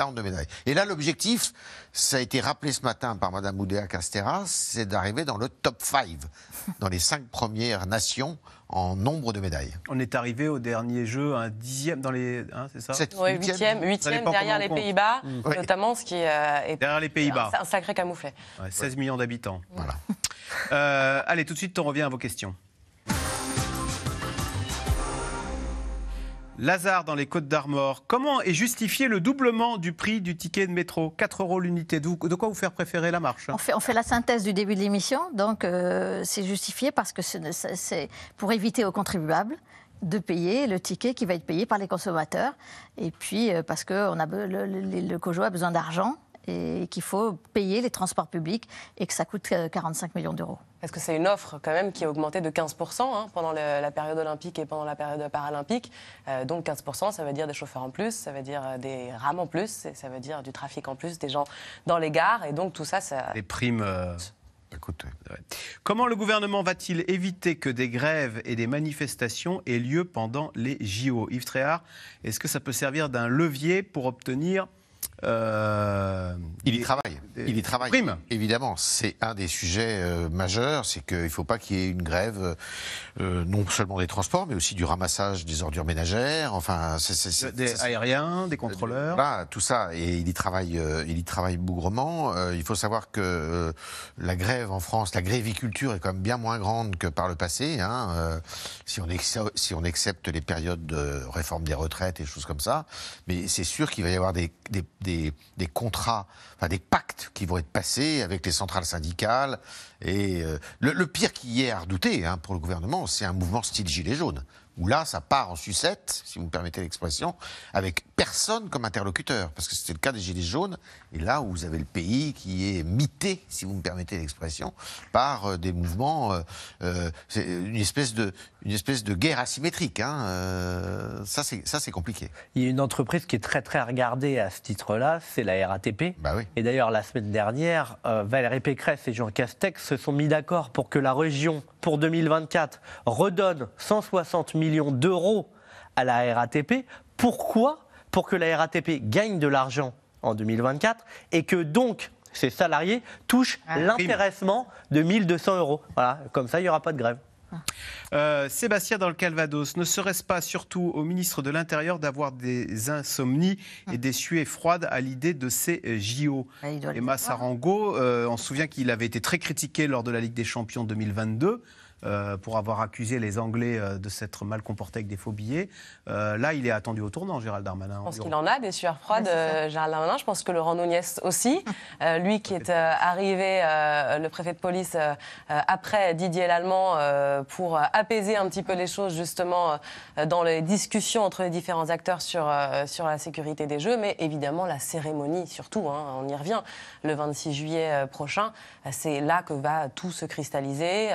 de médailles. Et là, l'objectif, ça a été rappelé ce matin par Mme Oudéa Castera, c'est d'arriver dans le top 5, dans les 5 premières nations en nombre de médailles. On est arrivé au dernier jeu un dixième dans les. Hein, c'est ça Oui, huitième, huitième derrière les Pays-Bas, mm. notamment, ce qui euh, est. derrière les Pays-Bas. Un, sacré camouflet. 16 millions d'habitants. Voilà. Euh, allez, tout de suite, on revient à vos questions. Lazare dans les Côtes d'Armor. Comment est justifié le doublement du prix du ticket de métro 4 euros l'unité. De quoi vous faire préférer la marche hein? on fait, la synthèse du début de l'émission, donc euh, c'est justifié parce que c'est pour éviter aux contribuables de payer le ticket qui va être payé par les consommateurs. Et puis, euh, parce que a, le, le, a besoin d'argent et qu'il faut payer les transports publics et que ça coûte 45 euh, millions d'euros. Parce que c'est une offre quand même qui a augmenté de 15% hein, pendant la période olympique et pendant la période paralympique. Euh, donc 15%, ça veut dire des chauffeurs en plus, ça veut dire euh, des rames en plus, ça veut dire du trafic en plus, des gens dans les gares. Et donc tout ça, ça... Les primes... Bah, Écoutez. Comment le gouvernement va-t-il éviter que des grèves et des manifestations aient lieu pendant les JO Yves Tréhard, est-ce que ça peut servir d'un levier pour obtenir euh, il y travaille. Il y travaille. Évidemment, c'est un des sujets euh, majeurs, c'est qu'il ne faut pas qu'il y ait une grève euh, non seulement des transports, mais aussi du ramassage des ordures ménagères. Enfin, des aériens, des contrôleurs. tout ça. Et il y travaille, il y travaille bougrement. il faut savoir que la grève en France, la gréviculture est quand même bien moins grande que par le passé, hein. si, on si on accepte les périodes de réforme des retraites et choses comme ça. Mais c'est sûr qu'il va y avoir des des, contrats, enfin des pactes qui vont être passés avec les centrales syndicales. Et euh, le, pire qui est à redouter hein, pour le gouvernement, c'est un mouvement style gilet jaune où là, ça part en sucette, si vous me permettez l'expression, avec personne comme interlocuteur, parce que c'était le cas des Gilets jaunes, et là où vous avez le pays qui est mité, si vous me permettez l'expression, par euh, des mouvements, euh, euh, c'est une, espèce de, une espèce de guerre asymétrique. Hein, c'est ça, c'est compliqué. Il y a une entreprise qui est très très regardée à ce titre-là, c'est la RATP. Bah Et d'ailleurs, la semaine dernière, Valérie Pécresse et Jean Castex se sont mis d'accord pour que la région, pour 2024, redonne 160 millions d'euros à la RATP. Pourquoi pour que la RATP gagne de l'argent en 2024 et que donc ses salariés touchent ah. l'intéressement de 1200 euros. Voilà, comme ça, il n'y aura pas de grève. Euh, Sébastien dans le Calvados, ne serait-ce pas surtout au ministre de l'Intérieur d'avoir des insomnies et des suées froides à l'idée de ces euh, JO bah, Emma Sarango, euh, on se souvient qu'il avait été très critiqué lors de la Ligue des Champions 2022 euh, pour avoir accusé les Anglais euh, de s'être mal comportés avec des faux billets. Euh, là, il est attendu au tournant, Gérald Darmanin. Je pense qu'il en a des sueurs froides, Gérald Darmanin. Je pense que Laurent Nouniès aussi. lui qui est arrivé, le préfet de police, après Didier Lallemand, pour apaiser un petit peu les choses, justement, dans les discussions entre les différents acteurs sur, sur la sécurité des Jeux. Mais évidemment, la cérémonie, surtout, hein, on y revient, le 26 juillet prochain, c'est là que va tout se cristalliser.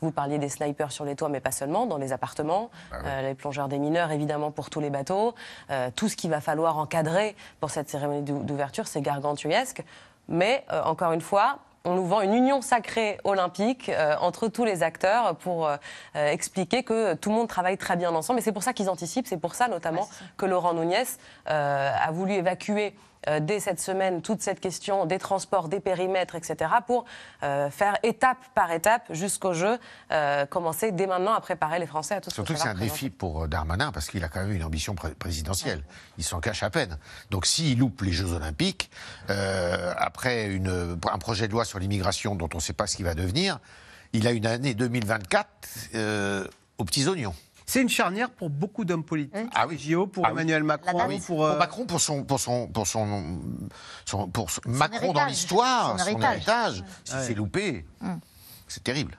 Vous parlez des snipers sur les toits, mais pas seulement, dans les appartements, ah euh, les plongeurs des mineurs, évidemment, pour tous les bateaux. Euh, tout ce qu'il va falloir encadrer pour cette cérémonie d'ouverture, c'est gargantuesque. Mais, euh, encore une fois, on nous vend une union sacrée olympique entre tous les acteurs pour expliquer que tout le monde travaille très bien ensemble. Et c'est pour ça qu'ils anticipent, c'est pour ça notamment que Laurent Nunez a voulu évacuer euh, dès cette semaine toute cette question des transports, des périmètres, etc., pour euh, faire étape par étape jusqu'au jeu, euh, commencer dès maintenant à préparer les Français à tout ce Surtout c'est un défi pour Darmanin, parce qu'il a quand même une ambition présidentielle. Il s'en cache à peine. Donc s'il loupe les Jeux Olympiques, après un projet de loi sur l'immigration dont on ne sait pas ce qu'il va devenir, il a une année 2024 aux petits oignons. C'est une charnière pour beaucoup d'hommes politiques. Ah oui. JO ah, pour ah Emmanuel Macron, euh, pour, Macron pour son pour son pour son, pour Macron dans l'histoire, son, héritage. Si c'est loupé, hum. c'est terrible.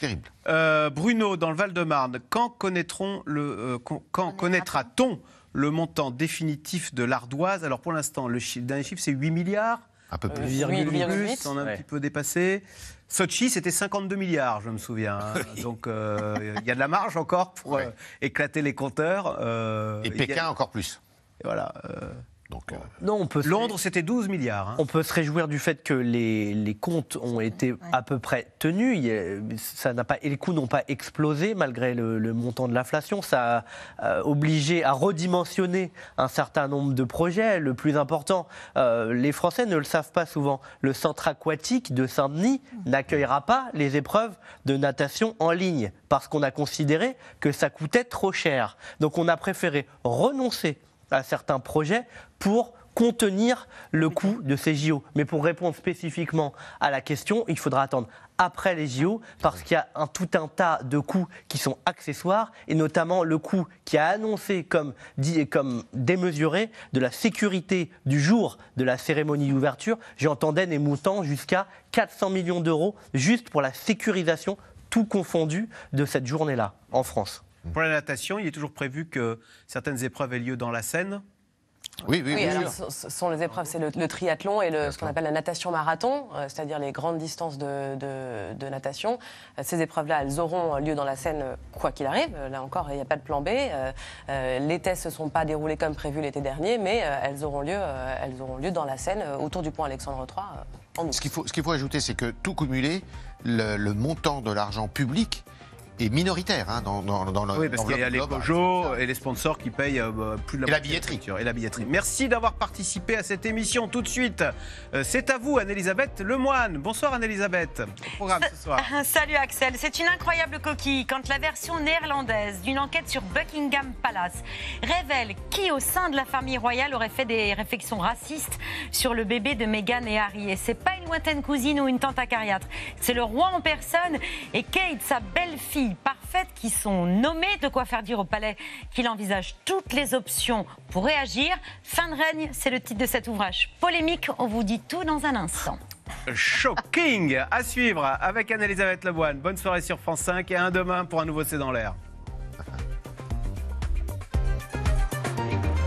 Terrible. Euh, Bruno, dans le Val-de-Marne, quand connaîtront le euh, quand connaîtra-t-on le montant définitif de l'ardoise Alors pour l'instant, le dernier chiffre, c'est 8 milliards. Un peu euh, plus. on a un petit peu dépassé. Sochi, c'était 52 milliards, je me souviens. Hein. Donc, euh, il y a de la marge encore pour euh, éclater les compteurs. et Pékin encore plus. voilà. Euh, non, Londres, c'était 12 milliards. Hein. On peut se réjouir du fait que les, comptes ont été à peu près tenus. ça n'a pas, et les coûts n'ont pas explosé malgré le, montant de l'inflation. Ça a euh, obligé à redimensionner un certain nombre de projets. Le plus important, euh, les Français ne le savent pas souvent, le centre aquatique de Saint-Denis mmh. n'accueillera pas les épreuves de natation en ligne parce qu'on a considéré que ça coûtait trop cher. Donc on a préféré renoncer à certains projets pour contenir le coût de ces JO. Mais pour répondre spécifiquement à la question, il faudra attendre après les JO parce qu'il y a un, tout un tas de coûts qui sont accessoires et notamment le coût qui a annoncé comme, comme démesuré de la sécurité du jour de la cérémonie d'ouverture. J'entendais des montants jusqu'à 400 millions d'euros juste pour la sécurisation tout confondu de cette journée-là en France. Pour la natation, il est toujours prévu que certaines épreuves aient lieu dans la Seine. Oui, oui, oui. ce sont les épreuves, c'est le, triathlon et le, ce qu'on appelle la natation marathon, euh, c'est-à-dire les grandes distances de, de, natation. Euh, ces épreuves-là, elles auront lieu dans la Seine euh, quoi qu'il arrive. Là encore, il n'y a pas de plan B. les tests ne se sont pas déroulés comme prévu l'été dernier, mais elles, auront lieu, elles auront lieu dans la Seine, autour du pont Alexandre III. en Ce qu'il faut, ce qu'il faut ajouter, c'est que tout cumulé, le, le montant de l'argent public est minoritaire hein, dans, dans, le. Oui, parce qu'il y a les et les sponsors qui payent euh, bah, plus la, billetterie. Et la billetterie. Merci d'avoir participé à cette émission. Tout de suite, euh, c'est à vous, Anne-Elisabeth Lemoine. Bonsoir, Anne-Elisabeth. Programme ce soir. Salut, Axel. C'est une incroyable coquille quand la version néerlandaise d'une enquête sur Buckingham Palace révèle qui, au sein de la famille royale, aurait fait des réflexions racistes sur le bébé de Meghan et Harry. Et c'est pas une lointaine cousine ou une tante acariâtre. C'est le roi en personne et Kate, sa belle-fille parfaites qui sont nommées, de quoi faire dire au palais qu'il envisage toutes les options pour réagir. Fin de règne, c'est le titre de cet ouvrage polémique. On vous dit tout dans un instant. Shocking à suivre avec Anne-Elisabeth Laboine. Bonne soirée sur France 5 et un demain pour un nouveau C'est dans l'air.